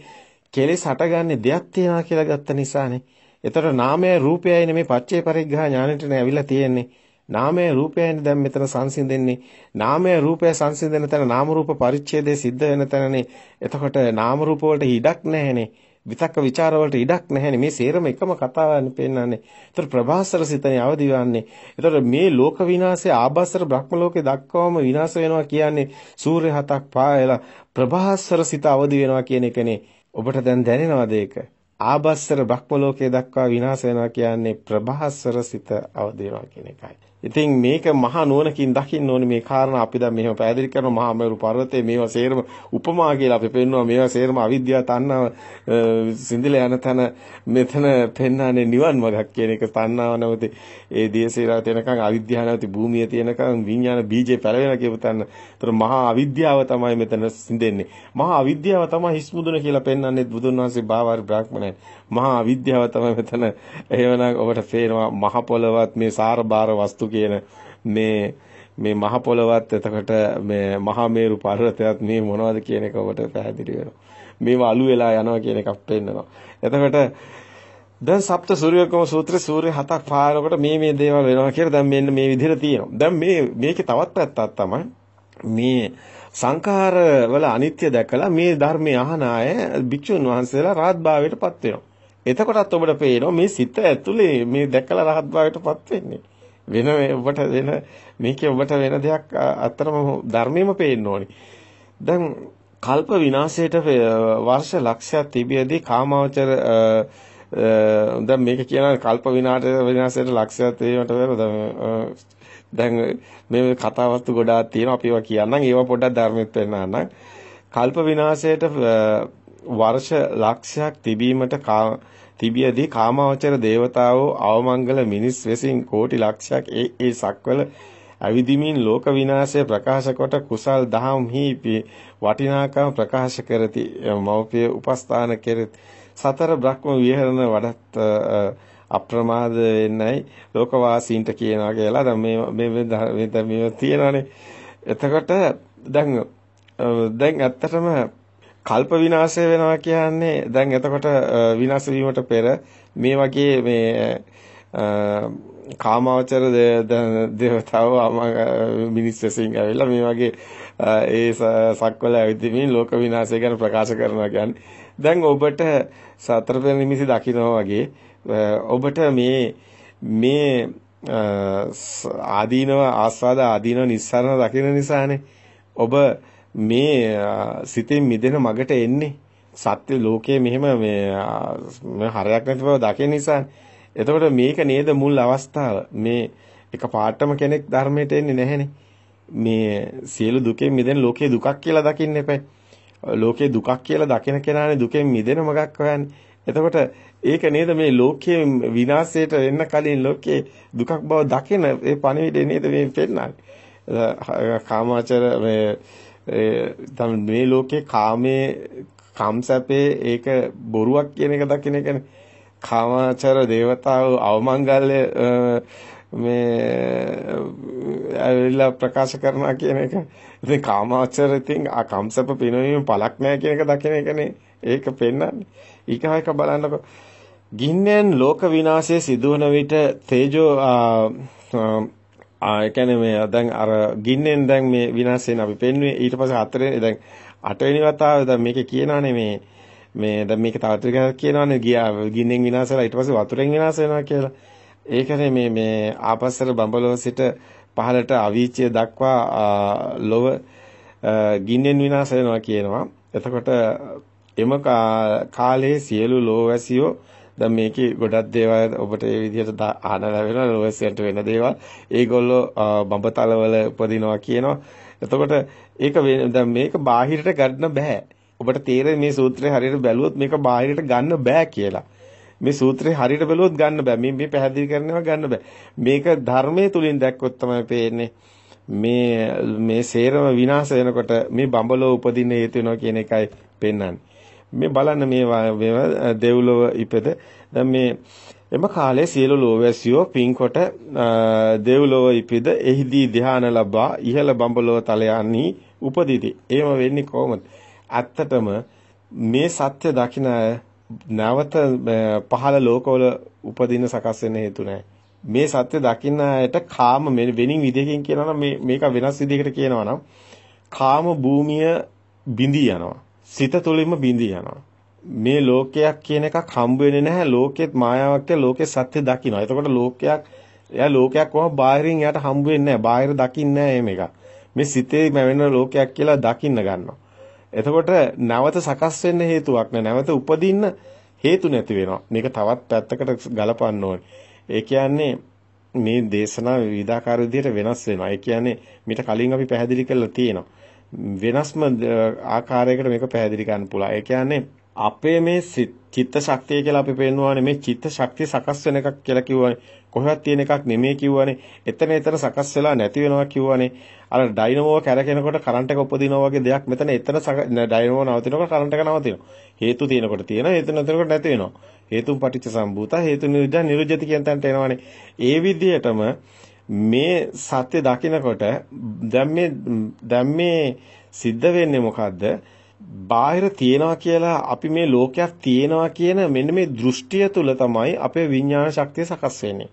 කෙලෙස් හටගන්නේ දෙයක් තියනවා කියලා ගත්ත නිසානේ. එතකොට නාමය රූපයයිනේ මේ පච්චේ පරිග්‍රහ ඥානෙට නේ අවිලා තියෙන්නේ. නාමය රූපයයි දැන් මෙතන සංසිඳෙන්නේ. නාමය රූපය සංසිඳෙන තැන නාම රූප පරිච්ඡේදය සිද්ධ වෙන තැනනේ. එතකොට නාම රූප වලට ඉඩක් නැහැනේ. විතක්ක ਵਿਚාර වලට ඉඩක් නැහැනේ මේ සේරම එකම කතාවන්නේ පෙන්නන්නේ. ඒතර ප්‍රභාසර සිතනේ අවදි වන්නේ. ඒතර මේ ලෝක විනාශය ආභාසර බ්‍රහ්ම ලෝකේ දක්වාම විනාශ වෙනවා කියන්නේ සූර්ය හතක් පායලා ප්‍රභාසර සිත අවදි වෙනවා කියන එකනේ. ඔබට දැන් දැනෙනවද ඒක? ආභාසර බ්‍රහ්ම ලෝකේ දක්වා විනාශ වෙනවා කියන්නේ ප්‍රභාසර සිත අවදි වෙනවා කියන එකයි. ඉතින් මේක මහා නුවණකින් දකින්න ඕනේ මේ කාරණා අපි දැන් මෙහෙම පැහැදිලි කරන මහා මේරු පර්වතයේ මේවා සේරම උපමා කියලා අපි පෙන්වනවා මේවා සේරම අවිද්‍යාව තණ්හාව සිඳිල යන තන මෙතන පෙන්වන්නේ නිවන් මාර්ගයක් කියන එක තණ්හාව නැවති ඒ දියසේරා තැනකන් අවිද්‍යාව නැවති භූමිය තැනකන් විඥාන බීජේ පැලවෙන කියපු තන්න. ඒතර මහා අවිද්‍යාව තමයි මෙතන සිඳෙන්නේ. මහා අවිද්‍යාව තමයි හිස්මුදුන කියලා පෙන්වන්නේ බුදුන් වහන්සේ බාවාරි බ්‍රාහ්මණයන්. මහා අවිද්‍යාව තමයි මෙතන එහෙමනම් ඔබට පේනවා මහ පොළවත් මේ සාරබාර වස්තු කියන මේ මේ මහ පොළවත් එතකොට මේ මහා මේරු පර්වතයත් මේ මොනවද කියන එක ඔබට පැහැදිලි වෙනවා. මේවා අලු වෙලා යනවා කියන එකක් පෙන්නනවා. එතකොට දැන් සප්ත සූර්යකම සූත්‍රයේ සූර්ය හතක් පායනකොට මේ මේ දේවල් වෙනවා කියලා දැන් මෙන්න මේ විදිහට තියෙනවා. දැන් මේ මේකේ තවත් පැත්තක් තමයි මේ සංඛාර වල අනිත්‍ය දැකලා මේ ධර්මය අහන අය භික්ෂුන් වහන්සේලා රාත්භාවයටපත් වෙනවා. එතකොටත් ඔබට පේනවා මේ සිත ඇතුලේ මේ දැකලා රහත් භාවයටපත් වෙන්නේ. වෙන ඔබට වෙන මේකේ ඔබට වෙන දෙයක් අතරම ධර්මෙම පේන්න ඕනේ. දැන් කල්ප විනාශයට වර්ෂ ලක්ෂයක් තිබියදී කාමාවචර දැන් මේක කියනවා කල්ප විනාශ විනාශයට ලක්ෂයක් වේවට වෙනවා දැන් මේ කතාවස්තු ගොඩාක් තියෙනවා අපි ඒවා කියන්නම් ඒවා පොඩ්ඩක් ධර්මෙත් වෙන්නානම් කල්ප විනාශයට වර්ෂ ලක්ෂයක් තිබීමට තිබියදී කාමාවචර දේවතාවෝ අවමංගල මිනිස් වෙසින් කෝටි ලක්ෂයක් ඒ ඒ සක්වල අවිදිමින් ලෝක විනාශය ප්‍රකාශ කොට කුසල් දහම්හි වටිනාකම ප්‍රකාශ කරති මෞපිය උපස්ථාන කෙරෙත් සතර බ්‍රහ්ම විහරණ වඩත් අප්‍රමාද වෙන්නයි ලෝකවාසීන්ට කියනවා කියලා දැන් මේ මේ මේ තියෙනවානේ එතකොට දැන් දැන් ඇත්තටම කල්ප විනාශය වෙනවා කියන්නේ දැන් එතකොට විනාශ වීමට පෙර මේ වගේ මේ කාමාවචර දේවතාව මිනිස් විසින් ඇවිල්ලා මේ වගේ ඒ සක්වල ඇවිදින් ලෝක විනාශය ගැන ප්‍රකාශ කරනවා කියන්නේ දැන් ඔබට සතර පෙර නිමිති දකින්නවා වගේ ඔබට මේ මේ ආදීනව ආස්වාද ආදීනව නිස්සාරණ දකින්න නිසානේ ඔබ මේ සිතෙන් මිදෙන මගට එන්නේ සත්‍ය ලෝකයේ මෙහෙම මේ හරයක් නැති බව දකින නිසා එතකොට මේක නේද මුල් අවස්ථාව මේ එක පාටම කෙනෙක් ධර්මයට එන්නේ නැහෙනේ මේ සියලු දුකෙන් මිදෙන ලෝකේ දුකක් කියලා දකින්න එපැයි ලෝකේ දුකක් කියලා දකින කෙනානේ දුකෙන් මිදෙන මගක් හොයන්නේ එතකොට ඒක නේද මේ ලෝකයේ විනාශයට එන්න කලින් ලෝකයේ දුකක් බව දකින ඒ පණිවිඩය නේද මේ පෙන්නන්නේ කාමාචර මේ මේ ලෝකේ කාමයේ කාම්සපේ ඒක බොරුවක් කියන එක දකින එකනේ කාමාචර దేవතාව අවමංගල්‍ය මේ ඇවිල්ලා ප්‍රකාශ කරනවා කියන එක. ඉතින් කාමාචර ඉතින් ආ කම්සප පිනවීම පළක් නෑ කියන එක දකින එකනේ. ඒක පෙන්වන්නේ. ඊගා එක බලන්නකො. ගින්නෙන් ලෝක විනාශය සිදුවන විට තේජෝ ඒ කියන්නේ මේ දැන් අර ගින්නෙන් දැන් මේ විනාශ වෙන අපි පෙන්වුවේ ඊට පස්සේ හතරේ දැන් අටවෙනි වතාවේ දැන් මේකේ කියනවානේ මේ මේ දැන් මේක තව ටිකක් කියනවානේ ගියා ගින්නෙන් විනාශ වෙලා ඊට පස්සේ වතුරෙන් විනාශ වෙනවා කියලා. ඒකනේ මේ මේ ආපස්සර බඹලොව සිට පහලට අවීචය දක්වා ලොව ගින්නෙන් විනාශ වෙනවා කියනවා. එතකොට එම කාලයේ සියලු ලෝවැසියෝ දැන් මේකේ ගොඩක් දේවල් ඔබට ඒ විදිහට ආන ලැබෙනවා ලෝයස්ට වෙන දේවල්. ඒගොල්ලෝ බඹතලවල උපදිනවා කියනවා. එතකොට ඒක දැන් මේක බාහිරට ගන්න බෑ. ඔබට තේරෙන්නේ මේ සූත්‍රය හරියට බැලුවොත් මේක බාහිරට ගන්න බෑ කියලා. මේ සූත්‍රේ හරියට බැලුවොත් ගන්න බෑ. මේ මේ පැහැදිලි කරනවා ගන්න බෑ. මේක ධර්මයේ තුලින් දැක්කොත් තමයි පේන්නේ. මේ මේ සේරම විනාශ වෙනකොට මේ බඹලෝ උපදින්න හේතු වෙනවා කියන එකයි පෙන්වන්නේ. මේ බලන්න මේ දෙව්ලොව ඉපද දැන් මේ එම කාලයේ සියලු ලෝවැසියෝ පින්කොට දෙව්ලොව ඉපිද එහිදී ධ්‍යාන ලබා ඉහළ බඹලොව තලයන්හි උපදිති. එහෙම වෙන්නේ කොහොමද? ඇත්තටම මේ සත්‍ය දකින නැවත පහළ ලෝකවල උපදින සකස් වෙන හේතු නැහැ. මේ සත්‍ය දකින්න ඇයට කාම වෙනින් විදිහකින් කියනවා නම් මේ මේක වෙනස් විදිහකට කියනවා නම් කාම භූමිය බිඳී යනවා. සිත තුළින්ම බිඳී යනවා. මේ ලෝකයක් කියන එකක් හම්බ වෙන්නේ නැහැ. ලෝකෙත් මායාවක් කියලා ලෝකෙ සත්‍ය දකින්නවා. එතකොට ලෝකයක් එයා ලෝකයක් කොහොම බාහිරින් එයාට හම්බ වෙන්නේ නැහැ. බාහිර දකින්නේ නැහැ මේක. මේ සිතේ මැවෙන ලෝකයක් කියලා දකින්න ගන්නවා. එතකොට නැවත සකස් වෙන්න හේතුවක් නැහැ. නැවත උපදින්න හේතු නැති වෙනවා. මේක තවත් පැත්තකට ගලපන්න ඕනේ. ඒ කියන්නේ මේ දේශනා විවිධාකාර විදිහට වෙනස් වෙනවා. ඒ කියන්නේ මීට කලින් අපි පැහැදිලි කරලා තියෙනවා. වෙනස්ම ආකාරයකට මේක පැහැදිලි කරන්න පුළුවන්. ඒ කියන්නේ අපේ මේ චිත්ත ශක්තිය කියලා අපි පෙන්වන්නේ මේ චිත්ත ශක්තිය සකස් වෙන එකක් කියලා කිව්වනේ. කොහෙවත් තියෙන එකක් නෙමෙයි කිව්වනේ. එතන එතන සකස් වෙලා නැති වෙනවා කිව්වනේ. අර ඩයිනමෝව කැරකෙනකොට කරන්ට් එක උපදිනවා වගේ දෙයක් මෙතන එතන ඩයිනමෝව නවතිනකොට කරන්ට් එක නවතිනවා. හේතු තියෙනකොට තියෙන, හේතු නැතිනකොට නැති වෙනවා. හේතුන් පටිච්ච සම්භූතා, හේතු නිරුද්ධ නිරුද්ධති කියන තැනට එනවනේ. ඒ විදිහටම මේ සත්‍ය දකිනකොට දැන් මේ දැන් මේ සිද්ධ වෙන්නේ මොකද්ද? බාහිර තියනවා කියලා අපි මේ ලෝකයක් තියනවා කියන මෙන්න මේ දෘෂ්ටිය තුල තමයි අපේ විඥාන ශක්තිය සකස් වෙන්නේ.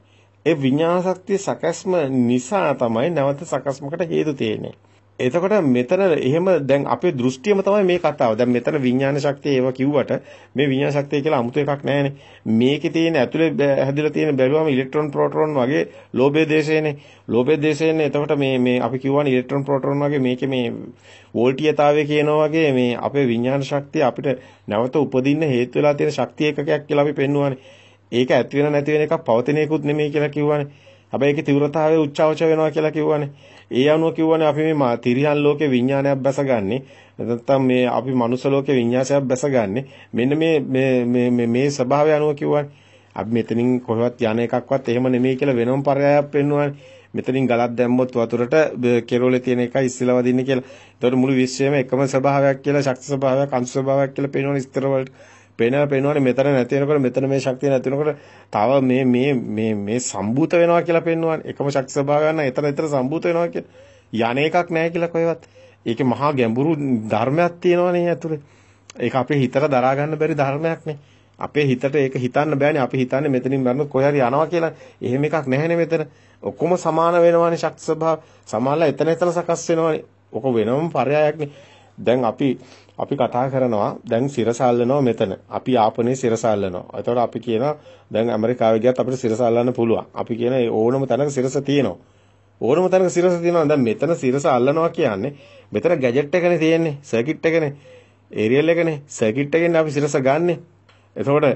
ඒ විඥාන ශක්තිය සකස්ම නිසා තමයි නැවත සකස්මකට හේතු තියෙන්නේ. එතකොට මෙතන එහෙම දැන් අපේ දෘෂ්ටියම තමයි මේ කතාව. දැන් මෙතන විඥාන ශක්තිය ඒව කිව්වට මේ විඥාන ශක්තිය කියලා 아무ත එකක් නැහැනේ. මේකේ තියෙන ඇතුලේ හැදිලා තියෙන බැලුවම ඉලෙක්ට්‍රෝන ප්‍රෝටෝන වගේ ලෝභයේ දේශයනේ. ලෝභයේ දේශයනේ. එතකොට මේ මේ අපි කියවනේ ඉලෙක්ට්‍රෝන ප්‍රෝටෝන වගේ මේකේ මේ වෝල්ටීයතාවය කියනවා වගේ මේ අපේ විඥාන ශක්තිය අපිට නැවත උපදින්න හේතු වෙලා තියෙන ශක්තිය එකකයක් කියලා අපි පෙන්වුවානේ. ඒක ඇති වෙන නැති වෙන එකක් පවතින එකකුත් නෙමෙයි කියලා කිව්වානේ. හැබැයි ඒකේ තීව්‍රතාවය උච්චාවච වෙනවා කියලා කිව්වානේ. ඒ අනුව කිව්වනේ අපි මේ තිරියන් ලෝකේ විඥානයක් බැසගන්නේ. නැත්නම් මේ අපි මනුෂ්‍ය ලෝකේ විඤ්ඤාසයක් බැසගන්නේ මෙන්න මේ මේ මේ මේ ස්වභාවය අනුව කිව්වනේ අපි මෙතනින් කොහෙවත් යන එකක්වත් එහෙම නෙමෙයි කියලා වෙනම පරයයක් පෙන්වන්නේ මෙතනින් ගලක් දැම්මොත් වතුරට කෙරොලේ තියෙන එක ඉස්සලා වදින්න කියලා. ඒතකොට මුළු විශ්වයම එකම ස්වභාවයක් කියලා ශක්ති ස්වභාවයක් අංශු ස්වභාවයක් කියලා පෙන්වන ඉස්තර වලට පේනවා පේනවනේ මෙතන නැති වෙනකොට මෙතන මේ ශක්තිය නැති වෙනකොට තව මේ මේ මේ මේ සම්බූත වෙනවා කියලා පේනවනේ එකම ශක්ති සබා ගන්න එතන එතන සම්බූත වෙනවා කියලා යන එකක් නැහැ කියලා කොහෙවත් ඒකේ මහා ගැඹුරු ධර්මයක් තියෙනවනේ ඇතුලේ ඒක අපේ හිතට දරා ගන්න බැරි ධර්මයක්නේ අපේ හිතට ඒක හිතන්න බෑනේ අපි හිතන්නේ මෙතනින් මරන කොහේ හරි යනවා කියලා එහෙම එකක් නැහැනේ මෙතන ඔක්කොම සමාන වෙනවනේ ශක්ති ස්වභාව සමානලා එතන එතන සකස් වෙනවනේ ඔක වෙනම පරයයක්නේ දැන් අපි අපි කතා කරනවා දැන් සිරසල්ලනවා මෙතන. අපි ආපනේ සිරසල්ලනවා. එතකොට අපි කියනවා දැන් ඇමරිකාවේ ගියත් අපිට සිරසල්ලන්න පුළුවන්. අපි කියන ඕනම තැනක සිරස තියෙනවා. ඕනම තැනක සිරස තියෙනවා. දැන් මෙතන සිරස අල්ලනවා කියන්නේ මෙතන ගැජට් එකනේ තියෙන්නේ. සර්කිට් එකනේ. ඒරියල් එකනේ. සර්කිට් එකෙන් අපි සිරස ගන්නෙ. එතකොට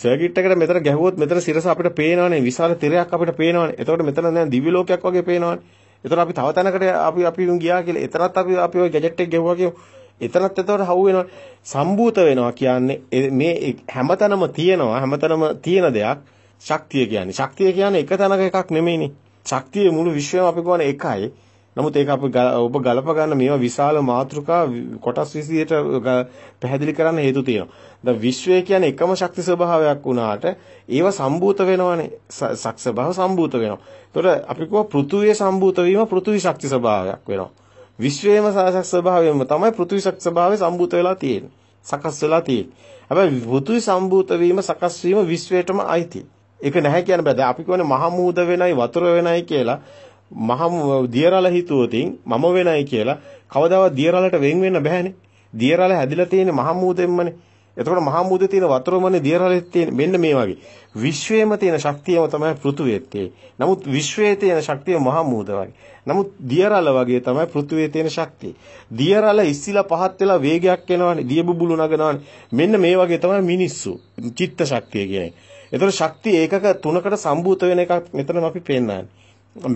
සර්කිට් එකට මෙතන ගැහුවොත් මෙතන සිරස අපිට පේනවනේ විශාල තිරයක් අපිට පේනවනේ. එතකොට මෙතන දැන් දිවි ලෝකයක් වගේ පේනවනේ. එතකොට අපි තව තැනකට අපි අපි ගියා කියලා එතනත් අපි අපි ওই ගැජට් එක ගෙවුවා කියමු. එතනත් එතකොට හවු වෙනවා සම්භූත වෙනවා කියන්නේ මේ හැමතැනම තියෙනවා හැමතැනම තියෙන දෙයක් ශක්තිය කියන්නේ ශක්තිය කියන්නේ එක තැනක එකක් නෙමෙයිනේ ශක්තිය මුළු විශ්වයම අපි කියන්නේ එකයි නමුත් ඒක අපි ඔබ ගලප ගන්න මේවා විශාල මාතෘකා කොටස් 20ට පැහැදිලි කරන්න හේතු තියෙනවා දැන් විශ්වය කියන්නේ එකම ශක්ති ස්වභාවයක් වුණාට ඒව සම්භූත වෙනවනේ සක් ස්වභාව සම්භූත වෙනවා එතකොට අපි කියවා පෘථුවේ සම්භූත වීම පෘථුවි ශක්ති ස්වභාවයක් වෙනවා විශ්වයේම සාසක් ස්වභාවයෙන්ම තමයි පෘථිවිසක් ස්වභාවය සම්බූත වෙලා තියෙන්නේ. සකස් වෙලා තියෙන්නේ. හැබැයි පෘථිවි සම්බූත වීම සකස් වීම විශ්වයටම අයිති. ඒක නැහැ කියන බෑ. අපි කියන්නේ මහ මූද වෙනයි වතුර වෙනයි කියලා මහ දියරල හිතුවොතින් මම වෙනයි කියලා කවදාවත් දියරලට වෙන් වෙන්න බෑනේ. දියරල හැදිලා තියෙන්නේ මහ මූදෙන්මනේ. එතකොට මහා මුදේ තියෙන වතුරමනේ දියරලෙත් තියෙන මෙන්න මේ වගේ විශ්වයේම තියෙන ශක්තියම තමයි පෘථුවේ තියෙන්නේ. නමුත් විශ්වයේ තියෙන ශක්තිය මහා මුද වගේ. නමුත් දියරල වගේ තමයි පෘථුවේ තියෙන ශක්තිය. දියරල ඉස්සිලා පහත් වෙලා වේගයක් එනවනේ, දිය බුබුලු නගනවනේ. මෙන්න මේ වගේ තමයි මිනිස්සු චිත්ත ශක්තිය කියන්නේ. එතකොට ශක්ති ඒකක තුනකට සම්භූත වෙන එකක් මෙතනම අපි පෙන්නන්නේ.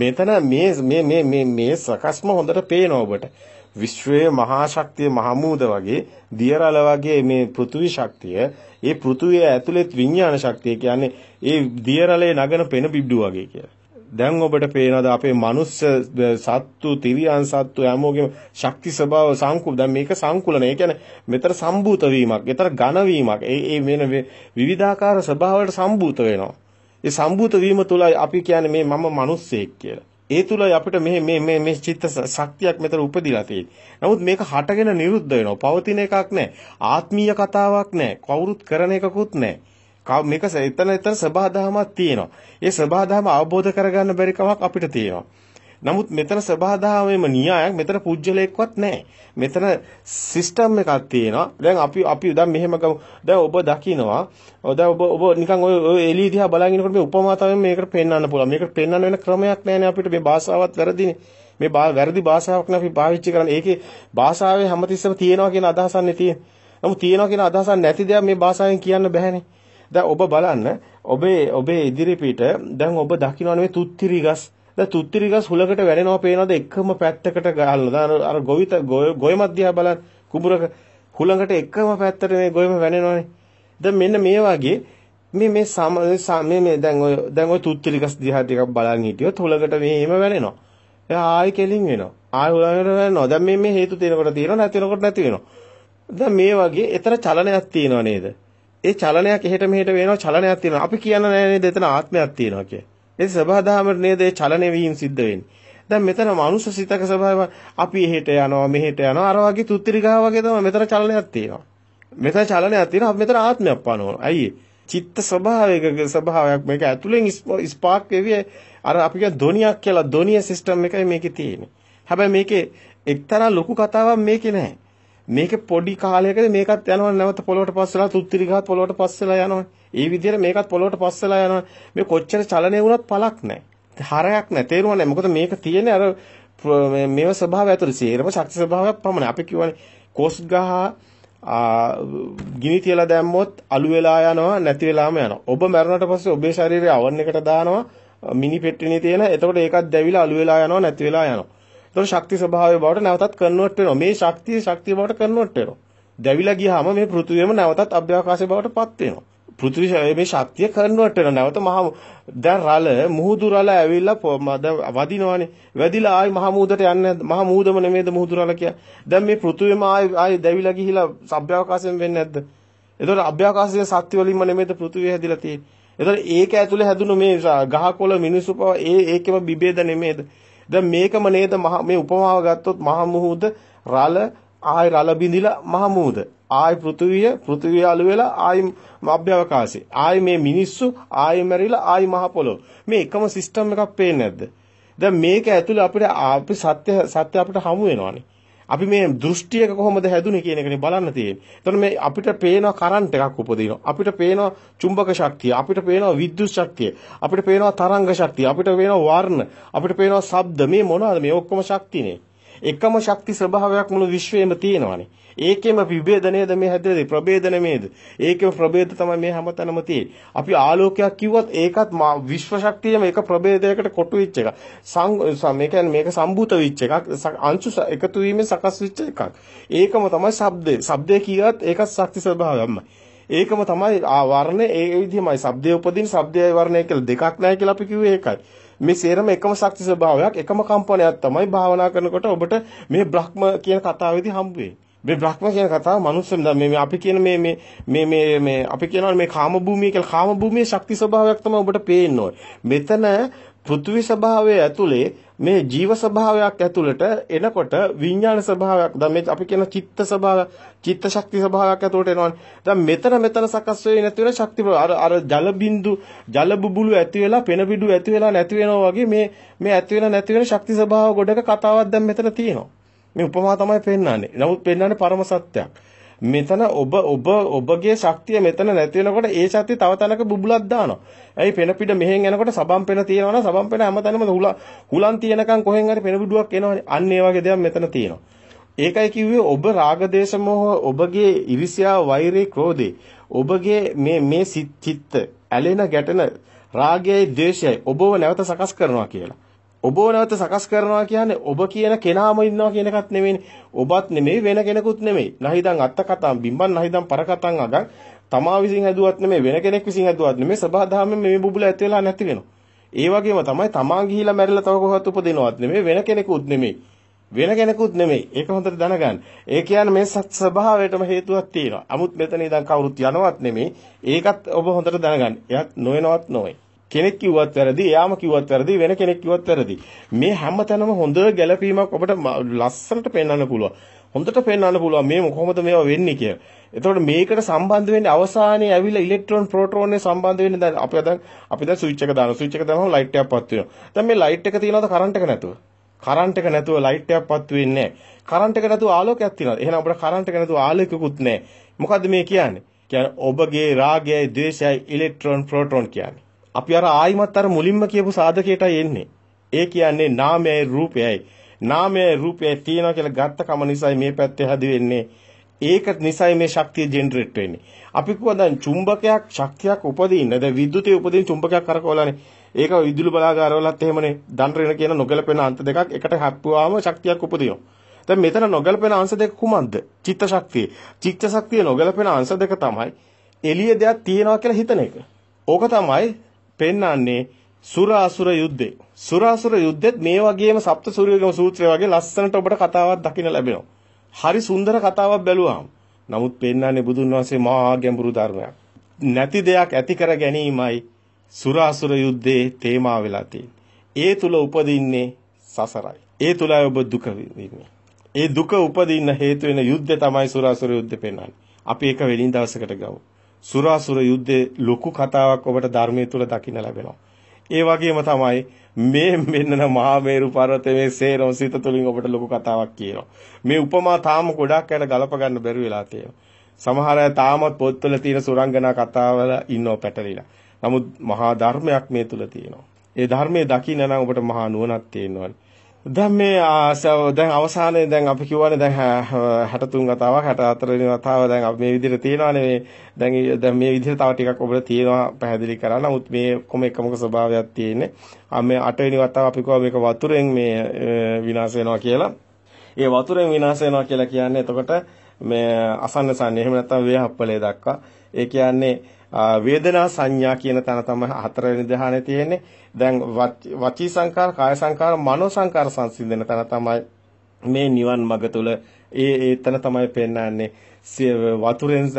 මෙතන මේ මේ මේ මේ සකස්ම හොඳට පේනවා ඔබට. විශ්වයේ මහා ශක්තිය මහමූද වගේ දියරල වගේ මේ පෘථුවි ශක්තිය ඒ පෘථුවිය ඇතුළෙත් විඥාන ශක්තිය කියන්නේ ඒ දියරලේ නගන පෙන පිබ්ඩු වගේ කියලා. දැන් ඔබට පේනවාද අපේ මනුස්ස සත්තු තිරියන් සත්තු හැමෝගේම ශක්ති ස්වභාව සංකු දැන් මේක සංකුලන. ඒ කියන්නේ මෙතර සම්භූත වීමක්, ඊතර ඝන වීමක්. ඒ ඒ මේන විවිධාකාර ස්වභාවවලට සම්භූත වෙනවා. ඒ සම්භූත වීම තුල අපි කියන්නේ මේ මම මිනිස්සෙක් කියලා. ඒ තුලයි අපිට මෙහි මේ මේ මේ චිත්ත ශක්තියක් මෙතන උපදිලා තියෙන්නේ. නමුත් මේක හටගෙන නිරුද්ධ වෙනවා. පවතින එකක් නැහැ. ආත්මීය කතාවක් නැහැ. කවුරුත් කරන එකකුත් නැහැ. මේක එතන එතන සබහාදහමක් තියෙනවා. ඒ සබහාදහම අවබෝධ කරගන්න බැරි කමක් අපිට තියෙනවා. නමුත් මෙතන සබහාදාමේම න්‍යායක් මෙතන පුජ්‍යලයක්වත් නැහැ. මෙතන සිස්ටම් එකක් තියෙනවා. දැන් අපි අපි දැන් මෙහෙම ගමු. දැන් ඔබ දකිනවා. දැන් ඔබ ඔබ නිකන් ඔය එළිය දිහා බලන් ඉනකොට මේ උපමා තමයි මේකට පෙන්වන්න පුළුවන්. මේකට පෙන්වන්න වෙන ක්‍රමයක් නැහැ අපිට මේ භාෂාවත් වැරදිනේ. මේ වැරදි භාෂාවක් නේ අපි පාවිච්චි කරන්නේ. ඒකේ භාෂාවේ හැමතිස්සම තියෙනවා කියන අදහසන්නේ තියෙන්නේ. නමුත් තියෙනවා කියන අදහසක් නැති දේ මේ භාෂාවෙන් කියන්න බෑනේ. දැන් ඔබ බලන්න ඔබේ ඔබේ ඉදිරිපිට දැන් ඔබ දකින්න මේ තුත්තිරිගස් දැන් තුත්තිරි ගස් හුලකට වැරෙනවා පේනවාද එකම පැත්තකට ගහලා. දැන් අර ගොවිත ගොයම දිහා බලන්න කුඹුරක හුලකට එකම පැත්තට මේ ගොයම වැනෙනවානේ. දැන් මෙන්න මේ වගේ මේ මේ සම මේ දැන් ඔය දැන් ඔය තුත්තිරි ගස් දිහා ටිකක් බලන් හිටියොත් හුලකට මෙහෙම වැනෙනවා. එයා ආයි කෙලින් වෙනවා. ආයි හුලකට වැනෙනවා. දැන් මේ මේ හේතු තියෙනකොට තියෙනවා නැතිනකොට නැති වෙනවා. දැන් මේ වගේ ඊතර චලනයක් තියෙනව නේද? ඒ චලනයක් එහෙට මෙහෙට වෙනවා චලනයක් තියෙනවා. අපි කියන්න නෑ නේද එතන ආත්මයක් තියෙනවා කියලා. ඒ සබහාධාමරණයේද ඒ චලන වීම සිද්ධ වෙන්නේ. දැන් මෙතන මනුෂ්‍ය සිතක ස්වභාවය අපි එහෙට යනවා මෙහෙට යනවා අර වගේ තුත්තිරි ගහ වගේ තමයි මෙතන චලනයක් තියෙනවා. මෙතන චලනයක් තියෙනවා අපි මෙතන ආත්මයක් පනවනවා. අයියේ චිත්ත ස්වභාවයක ස්වභාවයක් මේක ඇතුලෙන් ස්පාක් වෙවි අර අපි කියන ධොනියක් කියලා ධොනිය සිස්ටම් එකයි මේකේ තියෙන්නේ. හැබැයි මේකේ එක්තරා ලොකු කතාවක් මේකේ නැහැ. මේක පොඩි කාලයකදී මේකත් යනවා නැවත පොළොවට පස්සලා තුත්තිරි ගහත් පොළොවට පස්සලා යනවා. ඒ විදිහට මේකත් පොළොවට පස්සලා යනවා. මේ කොච්චර චලනය වුණත් පළක් නැහැ. හරයක් නැහැ. තේරුණා නැහැ. මොකද මේක තියෙන්නේ අර මේව ස්වභාවය ඇතුළේ සේරම ශක්ති ස්වභාවයක් පමණයි. අපි කියවනේ කෝස් ගහ ගිනි තියලා දැම්මොත් අලු වෙලා යනවා නැති වෙලාම යනවා. ඔබ මැරුණට පස්සේ ඔබේ ශරීරය අවන් එකට දානවා මිනි පෙට්ටියේ තියෙන. එතකොට ඒකත් දැවිලා අලු වෙලා යනවා නැති වෙලා යනවා. එතකොට ශක්ති ස්වභාවය බවට නැවතත් කන්වර්ට් වෙනවා. මේ ශක්තිය ශක්තිය බවට කන්වර්ට් වෙනවා. දැවිලා ගියාම මේ පෘථිවියම නැවතත් අභ්‍යවකාශය බවට පත් වෙනවා. පෘථිවි ශරීරයේ ශක්තිය කන්වර්ට් වෙනවා. නැවත මහ දැන් රළ මුහුදු රළ ඇවිල්ලා වදිනවනේ. වැදිලා ආයි මහ මුහුදට යන්නේ මහ මුහුදම නෙමෙයිද මුහුදු රළ කියන්නේ. දැන් මේ පෘථිවියම ආයි ආයි දැවිලා ගිහිලා සබ්භ්‍යවකාශයෙන් වෙන්නේ නැද්ද? එතකොට අභ්‍යවකාශයේ සත්‍ය වලින්ම නෙමෙයිද පෘථිවිය හැදිලා තියෙන්නේ. එතකොට ඒක ඇතුලේ හැදුණු මේ ගහකොළ මිනිස්සු පව ඒ ඒකෙම විභේද නෙමෙයිද? දැන් මේකම නේද මේ උපමාව ගත්තොත් මහ මුහුද රළ ආයි රළ බිඳිලා මහ මුහුද ආයි පෘථුවිය පෘථුවිය අලු වෙලා ආයි අභ්‍යවකාශේ ආයි මේ මිනිස්සු ආයි මැරිලා ආයි මහ පොළොව මේ එකම සිස්ටම් එකක් පේන්නේ නැද්ද දැන් මේක ඇතුලේ අපිට අපි සත්‍ය සත්‍ය අපිට හමු වෙනවානේ අපි මේ දෘෂ්ටියක කොහොමද හැදුනේ කියන එකනේ බලන්න තියෙන්නේ. එතකොට මේ අපිට පේනවා කරන්ට් එකක් උපදිනවා. අපිට පේනවා චුම්බක ශක්තිය, අපිට පේනවා විද්‍යුත් ශක්තිය, අපිට පේනවා තරංග ශක්තිය, අපිට පේනවා වර්ණ, අපිට පේනවා ශබ්ද. මේ මොනවාද? මේ ඔක්කොම ශක්තිනේ. එකම ශක්ති ස්වභාවයක් මුළු විශ්වයේම තියෙනවානේ. ඒකෙම විභේදනයද මේ හැදෙන්නේ ප්‍රභේදනමේද? ඒකෙම ප්‍රභේද තමයි මේ හැමතැනම තියෙන්නේ. අපි ආලෝකයක් කිව්වත් ඒකත් විශ්ව ශක්තියම එක ප්‍රභේදයකට කොටු වෙච්ච එක. මේ කියන්නේ මේක සම්භූත වෙච්ච එකක්. අංශු එකතු වීමෙන් සකස් වෙච්ච එකක්. ඒකම තමයි ශබ්දය. ශබ්දය කියවත් ඒකත් ශක්ති ස්වභාවයක්මයි. ඒකම තමයි වර්ණය ඒ විදිහමයි. ශබ්දය උපදින ශබ්දයයි වර්ණය කියලා දෙකක් නැහැ කියලා අපි කිව්වේ ඒකයි. මේ සේරම එකම ශක්ති ස්වභාවයක් එකම කම්පනයක් තමයි භාවනා කරනකොට ඔබට මේ බ්‍රහ්ම කියන කතාවේදී හම්බ වෙන්නේ. මේ බ්‍රහ්ම කියන කතාව මනුස්ස මේ අපි කියන මේ මේ මේ මේ මේ අපි කියනවා මේ කාම භූමිය කියලා කාම භූමියේ ශක්ති ස්වභාවයක් තමයි ඔබට පේන්න මෙතන පෘථිවි ස්වභාවය ඇතුලේ මේ ජීව ස්වභාවයක් ඇතුළට එනකොට විඤ්ඤාණ ස්වභාවයක් දැන් මේ අපි කියන චිත්ත ස්වභාව චිත්ත ශක්ති ස්වභාවයක් ඇතුළට එනවනේ දැන් මෙතන මෙතන සකස් වෙන්නේ නැති වෙන ශක්ති අර අර ජල බිඳු ජල බුබුලු ඇති වෙලා පෙන බිඩු ඇති වෙලා නැති වෙනවා වගේ මේ මේ ඇති වෙන නැති වෙන ශක්ති ස්වභාව ගොඩක කතාවක් දැන් මෙතන තියෙනවා මේ උපමා තමයි පෙන්වන්නේ. නමුත් පෙන්වන්නේ පරම සත්‍යයක්. මෙතන ඔබ ඔබ ඔබගේ ශක්තිය මෙතන නැති වෙනකොට ඒ ශක්තිය තව තැනක බුබුලක් දානවා. ඇයි පෙන පිට මෙහෙන් යනකොට සබම් පෙන තියෙනවා නම් සබම් පෙන හැමතැනම හුලන් හුලන් තියෙනකන් කොහෙන් හරි පෙන බුඩුවක් එනවනේ. අන්න ඒ වගේ දේවල් මෙතන තියෙනවා. ඒකයි කිව්වේ ඔබ රාගදේශ මොහ ඔබගේ ඉරිසියාව වෛරේ ක්‍රෝධේ ඔබගේ මේ මේ සිත් චිත්ත ඇලෙන ගැටෙන රාගයයි ද්වේෂයයි ඔබව නැවත සකස් කරනවා කියලා. ඔබව නැවත සකස් කරනවා කියන්නේ ඔබ කියන කෙනාම ඉන්නවා කියන එකක් නෙමෙයිනේ. ඔබත් නෙමෙයි වෙන කෙනෙකුත් නෙමෙයි. නැහිදන් අත්ත කතම් බිම්බන් නැහිදන් පර කතම් අගන් තමා විසින් හැදුවත් නෙමෙයි වෙන කෙනෙක් විසින් හැදුවත් නෙමෙයි සබහාදාමෙන් මේ බුබුල ඇති වෙලා නැති වෙනවා. ඒ වගේම තමයි තමා ගිහිලා මැරිලා තව කොහොමවත් උපදිනවත් නෙමෙයි වෙන කෙනෙකුත් නෙමෙයි. වෙන කෙනෙකුත් නෙමෙයි. ඒක හොඳට දැනගන්න. ඒ කියන්නේ මේ සත් ස්වභාවයටම හේතුවක් තියෙනවා. 아무ත් මෙතන ඉඳන් කවුරුත් යනවත් නෙමෙයි. ඒකත් ඔබ හොඳට දැනගන්න. එයත් නොයනවත් නොවේ. කෙනෙක් කිව්වත් වැරදි, එයාම කිව්වත් වැරදි, වෙන කෙනෙක් කිව්වත් වැරදි. මේ හැමතැනම හොඳ ගැළපීමක් අපට ලස්සනට පෙන්වන්න පුළුවන්. හොඳට පෙන්වන්න පුළුවන් මේ කොහොමද මේවා වෙන්නේ කියලා. එතකොට මේකට සම්බන්ධ වෙන්නේ අවසානයේ ඇවිල්ලා ඉලෙක්ට්‍රෝන ප්‍රෝටෝන නේ සම්බන්ධ වෙන්නේ දැන් අපි දැන් අපි දැන් ස්විච් එක දානවා. ස්විච් එක දානහම ලයිට් එකක් පත් වෙනවා. දැන් මේ ලයිට් එක තියනවාද කරන්ට් එක නැතුව? කරන්ට් එක නැතුව ලයිට් එකක් පත් වෙන්නේ නැහැ. කරන්ට් එක නැතුව ආලෝකයක් තියනවා. එහෙනම් අපිට කරන්ට් එක නැතුව ආලෝකයක්වත් නැහැ. මොකද්ද මේ කියන්නේ? කියන්නේ ඔබගේ රාගයයි ද්වේෂයයි ඉලෙක්ට්‍රෝන ප්‍රෝටෝන කියන්නේ. අපි අර ආයිමත් අර මුලින්ම කියපු සාධකයටයි එන්නේ. ඒ කියන්නේ නාමයයි රූපයයි. නාමයයි රූපයයි තියෙනවා කියලා ගත්ත කම නිසායි මේ පැත්තේ හැදි වෙන්නේ. ඒක නිසයි මේ ශක්තිය ජෙනරේට් වෙන්නේ. අපි කිව්වා දැන් චුම්බකයක් ශක්තියක් උපදින්න. දැන් විදුලිය උපදින චුම්බකයක් කරකවලානේ. ඒක විදුලි බලාගාරවලත් එහෙමනේ. දන්රේන කියන නොගැලපෙන අංශ දෙකක් එකට හැප්පුවාම ශක්තියක් උපදිනවා. දැන් මෙතන නොගැලපෙන අංශ දෙක කුමක්ද? චිත්ත ශක්තිය. චිත්ත ශක්තිය නොගැලපෙන අංශ දෙක තමයි එළිය දෙයක් තියනවා කියලා හිතන එක. ඕක තමයි පෙන්වන්නේ සුරාසුර යුද්ධේ. සුරාසුර යුද්ධෙත් මේ වගේම සප්ත සූර්යගම සූත්‍රය වගේ ලස්සනට ඔබට කතාවක් දකින්න ලැබෙනවා. හරි සුන්දර කතාවක් බැලුවාම. නමුත් පෙන්වන්නේ බුදුන් වහන්සේ මහා ගැඹුරු ධර්මයක්. නැති දෙයක් ඇති කර ගැනීමයි සුරාසුර යුද්ධේ තේමා වෙලා ඒ තුල උපදින්නේ සසරයි. ඒ තුලයි ඔබ දුක ඒ දුක උපදින්න හේතු වෙන යුද්ධය තමයි සුරාසුර යුද්ධ පෙන්වන්නේ. අපි ඒක වෙලින් දවසකට ගමු. සුරාසුර යුද්ධයේ ලොකු කතාවක් ඔබට ධර්මයේ තුල දකින්න ලැබෙනවා. ඒ වගේම තමයි මේ මෙන්න මහා මේරු පර්වතයේ සේරම සිත තුලින් ඔබට ලොකු කතාවක් කියනවා. මේ උපමා තාම ගොඩක් අයට ගලප ගන්න බැරි වෙලා තියෙනවා. සමහර අය තාමත් පොත්වල තියෙන සුරංගනා කතාවල ඉන්නව පැටලිලා. නමුත් මහා ධර්මයක් මේ තුල තියෙනවා. ඒ ධර්මයේ දකින්න නම් ඔබට මහා නුවණක් තියෙන්න ඕනේ. දැන් මේ දැන් අවසානයේ දැන් අපි කියවනේ දැන් 63 වතාවක් 64 වෙනි වතාව දැන් අපි මේ විදිහට තියෙනවානේ මේ දැන් දැන් මේ විදිහට තව ටිකක් ඔබට තියෙනවා පැහැදිලි කරන්න. නමුත් මේ කොම එකමක ස්වභාවයක් තියෙන්නේ. මේ 8 වෙනි වතාව අපි කියවා මේක වතුරෙන් මේ විනාශ වෙනවා කියලා. ඒ වතුරෙන් විනාශ වෙනවා කියලා කියන්නේ එතකොට මේ අසන්නසන්නේ එහෙම නැත්නම් වේහප්පලේ දක්වා. ඒ කියන්නේ වේදනා සංඥා කියන තැන තමයි හතරවෙනි ධ්‍යානෙ තියෙන්නේ. දැන් වචී සංකාර, කාය සංකාර, මනෝ සංකාර සංසිඳන තැන තමයි මේ නිවන් මඟ තුල ඒ ඒ තැන තමයි පෙන්වන්නේ වතුරෙන්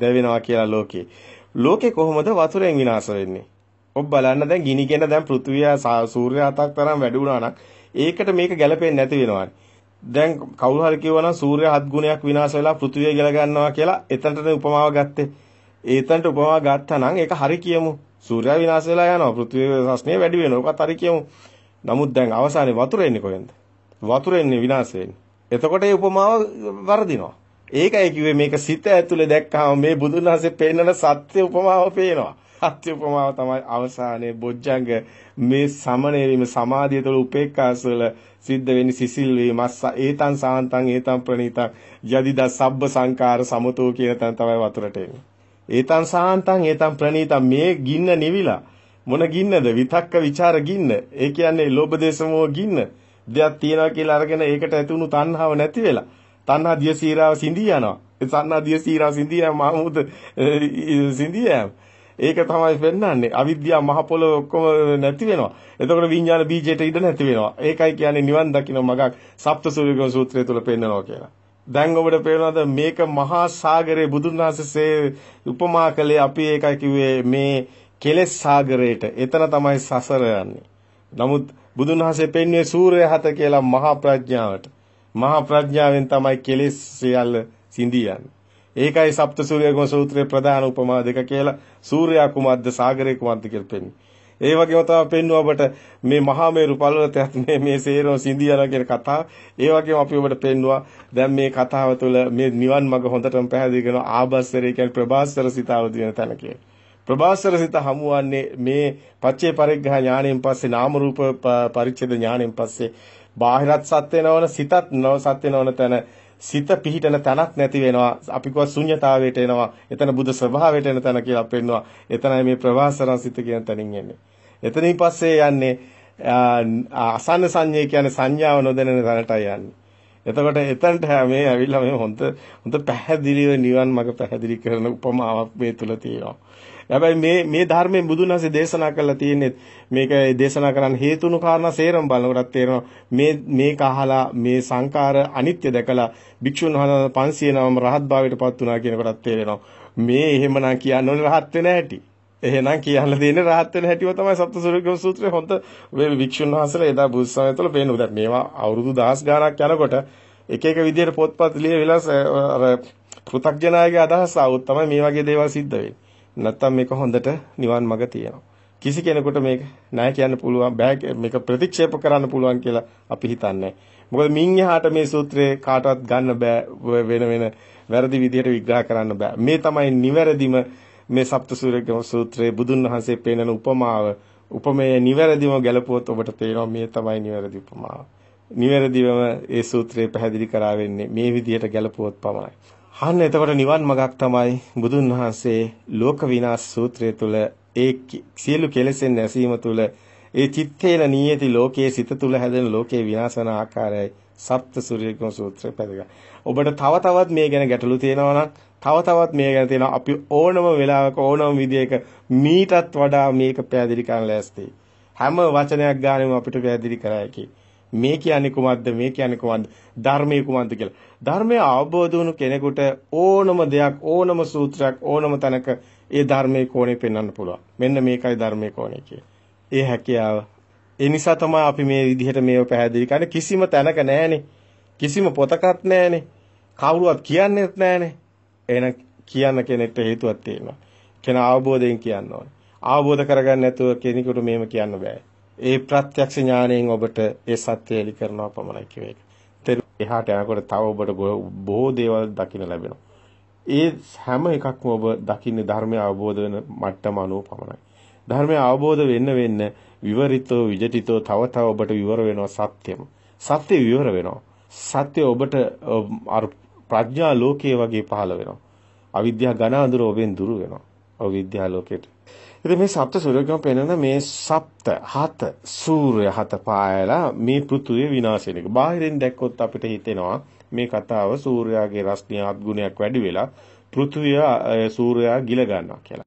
දැවෙනවා කියලා ලෝකේ. ලෝකේ කොහොමද වතුරෙන් විනාශ වෙන්නේ? ඔබ බලන්න දැන් ගිනිගෙන දැන් පෘථුවිය සූර්යයා හතක් තරම් වැඩි වුණා නම් ඒකට මේක ගැලපෙන්නේ නැති වෙනවානේ. දැන් කවුරු හරි කිව්වනම් සූර්ය හත් ගුණයක් විනාශ වෙලා පෘථිවිය ගල ගන්නවා කියලා එතනට උපමාව ගත්තේ. ඒතන්ට උපමා ගත්තා නම් ඒක හරි කියමු. සූර්යයා විනාශ වෙලා යනවා. පෘථිවිය රස්නේ වැඩි වෙනවා. ඒකත් හරි කියමු. නමුත් දැන් අවසානයේ වතුර එන්නේ කොහෙන්ද? වතුර එන්නේ විනාශ වෙන්නේ. එතකොට මේ උපමාව වරදිනවා. ඒකයි කිව්වේ මේක සිත ඇතුලේ දැක්කහම මේ බුදුන් වහන්සේ පෙන්නන සත්‍ය උපමාව පේනවා. සත්‍ය උපමාව තමයි අවසානයේ බොජ්ජංග මේ සමණය වීම සමාධිය තුළ උපේක්ඛාසල සිද්ධ වෙන්නේ සිසිල් වීම ඒතං සාන්තං ඒතං ප්‍රණීතං යදිදා සබ්බ සංකාර සමතෝ කියන තැන තමයි වතුරට එන්නේ. ඒතන් සාන්තං ඒතන් ප්‍රණීතං මේ ගින්න නිවිලා මොන ගින්නද විතක්ක ਵਿਚාර ගින්න ඒ කියන්නේ ලෝභ දේශමෝ ගින්න දෙයක් තියනවා කියලා අරගෙන ඒකට ඇතුණු තණ්හාව නැති වෙලා තණ්හා දිය සීරාව සිඳී යනවා ඒ තණ්හා දිය සීරාව සිඳී යන මාමුද සිඳී යන ඒක තමයි වෙන්නන්නේ අවිද්‍යාව මහ පොළොව ඔක්කොම නැති වෙනවා එතකොට විඤ්ඤාණ බීජයට ඉඩ නැති වෙනවා ඒකයි කියන්නේ නිවන් දකින්න මගක් සප්ත සූර්යගම සූත්‍රය තුල පෙන්නනවා කියලා දැන් ඔබට පේනවාද මේක මහා සාගරේ බුදුන් වහන්සේ උපමා කළේ අපි ඒකයි කිව්වේ මේ කෙලෙස් සාගරයට. එතන තමයි සසර යන්නේ. නමුත් බුදුන් වහන්සේ පෙන්වන්නේ සූර්ය හත කියලා මහා ප්‍රඥාවට. මහා ප්‍රඥාවෙන් තමයි කෙලෙස් සියල්ල සිඳියන්නේ. ඒකයි සප්ත සූර්යගම සූත්‍රයේ ප්‍රධාන උපමා දෙක කියලා සූර්යා කුමද්ද සාගරේ කුමද්ද කියලා පෙන්වන්නේ. ඒ වගේම තමයි පෙන්වුව ඔබට මේ මහා මේරු පළවතයත් මේ මේ සේරෝ සිඳියලා කියන කතාව. ඒ වගේම අපි ඔබට පෙන්වුවා දැන් මේ කතාව තුළ මේ නිවන් මඟ හොඳටම පැහැදිලි කරන ආභස්සරය කියන්නේ ප්‍රභාස්වර සිතාව දින තැන කියන්නේ. ප්‍රභාස්වර සිත හමුවන්නේ මේ පච්චේ පරිග්‍රහ ඥාණයෙන් පස්සේ නාම රූප පරිච්ඡේද ඥාණයෙන් පස්සේ බාහිරත් සත්‍ය නවන සිතත් නව සත්‍ය නවන තැන සිත පිහිටන තනක් නැති වෙනවා. අපි කියව ශුන්්‍යතාවයට එනවා. එතන බුදු ස්වභාවයට එන තන කියලා පෙන්නවා. එතනයි මේ ප්‍රවාසරණ සිත කියන තැනින් එන්නේ. එතනින් පස්සේ යන්නේ අසන්න සංඥේ කියන්නේ සංඥාව නොදැනෙන තැනටයි යන්නේ. එතකොට එතනට මේ ඇවිල්ලා මේ හොඳ හොඳ පැහැදිලිව නිවන් මඟ පැහැදිලි කරන උපමාවක් මේ තුල තියෙනවා. හැබැයි මේ මේ ධර්මයේ බුදුන් වහන්සේ දේශනා කළා තියෙන්නේ මේක දේශනා කරන්න හේතුණු කාරණා සේරම බලනකොටත් තේරෙනවා මේ මේක අහලා මේ සංකාර අනිත්‍ය දැකලා භික්ෂුන් වහන්සේ 500 නම රහත් භාවයට පත් වුණා කියනකොටත් තේරෙනවා මේ එහෙමනම් කියන්න ඕනේ රහත් වෙන හැටි එහෙනම් කියන්න දෙන්නේ රහත් වෙන හැටිව තමයි සප්තසූරිගම සූත්‍රයේ හොඳ මේ වික්ෂුන් වහන්සේලා එදා බුද්ධ සමය තුළ පේනවා. දැන් මේවා අවුරුදු 1000 ගාණක් යනකොට එක එක විදියට පොත්පත් ලියවිලා අර පෘථග්ජනායගේ අදහස ආවොත් තමයි මේ වගේ දේවල් සිද්ධ වෙන්නේ. නැත්තම් මේක හොඳට නිවන් මඟ තියෙනවා. කිසි කෙනෙකුට මේක නෑ කියන්න පුළුවන් බෑ මේක ප්‍රතික්ෂේප කරන්න පුළුවන් කියලා අපි හිතන්නේ. මොකද මින් එහාට මේ සූත්‍රේ කාටවත් ගන්න බෑ වෙන වෙන වැරදි විදිහට විග්‍රහ කරන්න බෑ. මේ තමයි නිවැරදිම මේ සප්තසූරියගම සූත්‍රයේ බුදුන් වහන්සේ පෙන්වන උපමාව. උපමේය නිවැරදිම ගැලපුවොත් ඔබට තේරෙනවා මේ තමයි නිවැරදි උපමාව. නිවැරදිවම ඒ සූත්‍රය පැහැදිලි කරා වෙන්නේ මේ විදිහට ගැලපුවොත් පමණයි. අන්න එතකොට නිවන් මගක් තමයි බුදුන් වහන්සේ ලෝක විනාශ සූත්‍රය තුල ඒ සියලු කෙලෙසෙන් නැසීම තුල ඒ චිත්තේන නියති ලෝකයේ සිත තුල හැදෙන ලෝකයේ විනාශ වන ආකාරයයි සප්ත සූර්යකම සූත්‍රය පැදගා. ඔබට තව තවත් මේ ගැන ගැටලු තියෙනවා නම් තව තවත් මේ ගැන තියෙනවා අපි ඕනම වෙලාවක ඕනම විදියක මීටත් වඩා මේක පැහැදිලි කරන්න ලෑස්තියි. හැම වචනයක් ගානෙම අපිට පැහැදිලි කරා හැකියි. මේ කියන්නේ කුමක්ද මේ කියන්නේ කුමක්ද ධර්මයේ කුමක්ද කියලා. ධර්මය අවබෝධ වුණු කෙනෙකුට ඕනම දෙයක් ඕනම සූත්‍රයක් ඕනම තැනක ඒ ධර්මයේ කෝණය පෙන්වන්න පුළුවන්. මෙන්න මේකයි ධර්මයේ කෝණය කියන්නේ. ඒ හැකියාව. ඒ නිසා තමයි අපි මේ විදිහට මේව පැහැදිලි කරන්නේ කිසිම තැනක නැහැනේ. කිසිම පොතකත් නැහැනේ. කවුරුවත් කියන්නේත් නැහැනේ. එහෙනම් කියන්න කෙනෙක්ට හේතුවක් තියෙනවා. කෙනා අවබෝධයෙන් කියන්න ඕනේ. අවබෝධ කරගන්න නැතුව කෙනෙකුට මේව කියන්න බෑ. ඒ ප්‍රත්‍යක්ෂ ඥාණයෙන් ඔබට ඒ සත්‍ය එලි කරනවා පමණයි කියන එක. එහාට යනකොට තව ඔබට බොහෝ දේවල් දකින්න ලැබෙනවා. ඒ හැම එකක්ම ඔබ දකින්නේ ධර්මය අවබෝධ වෙන මට්ටම අනුව පමණයි. ධර්මය අවබෝධ වෙන්න වෙන්න විවරිතෝ විජිතෝ තව තව ඔබට විවර වෙනවා සත්‍යම. සත්‍ය විවර වෙනවා. සත්‍ය ඔබට අර ප්‍රඥා ලෝකයේ වගේ පහළ වෙනවා. අවිද්‍යාව ඝන අඳුර ඔබෙන් දුරු වෙනවා. අවිද්‍යාව ලෝකයට ඉතින් මේ සප්ත සූර්යගම පෙන්වන මේ සප්ත හත සූර්ය හත පායලා මේ පෘථුවේ විනාශ වෙන එක. බාහිරින් දැක්කොත් අපිට හිතෙනවා මේ කතාව සූර්යාගේ රශ්මිය අත්ගුණයක් වැඩි වෙලා පෘථුවිය සූර්යයා ගිල ගන්නවා කියලා.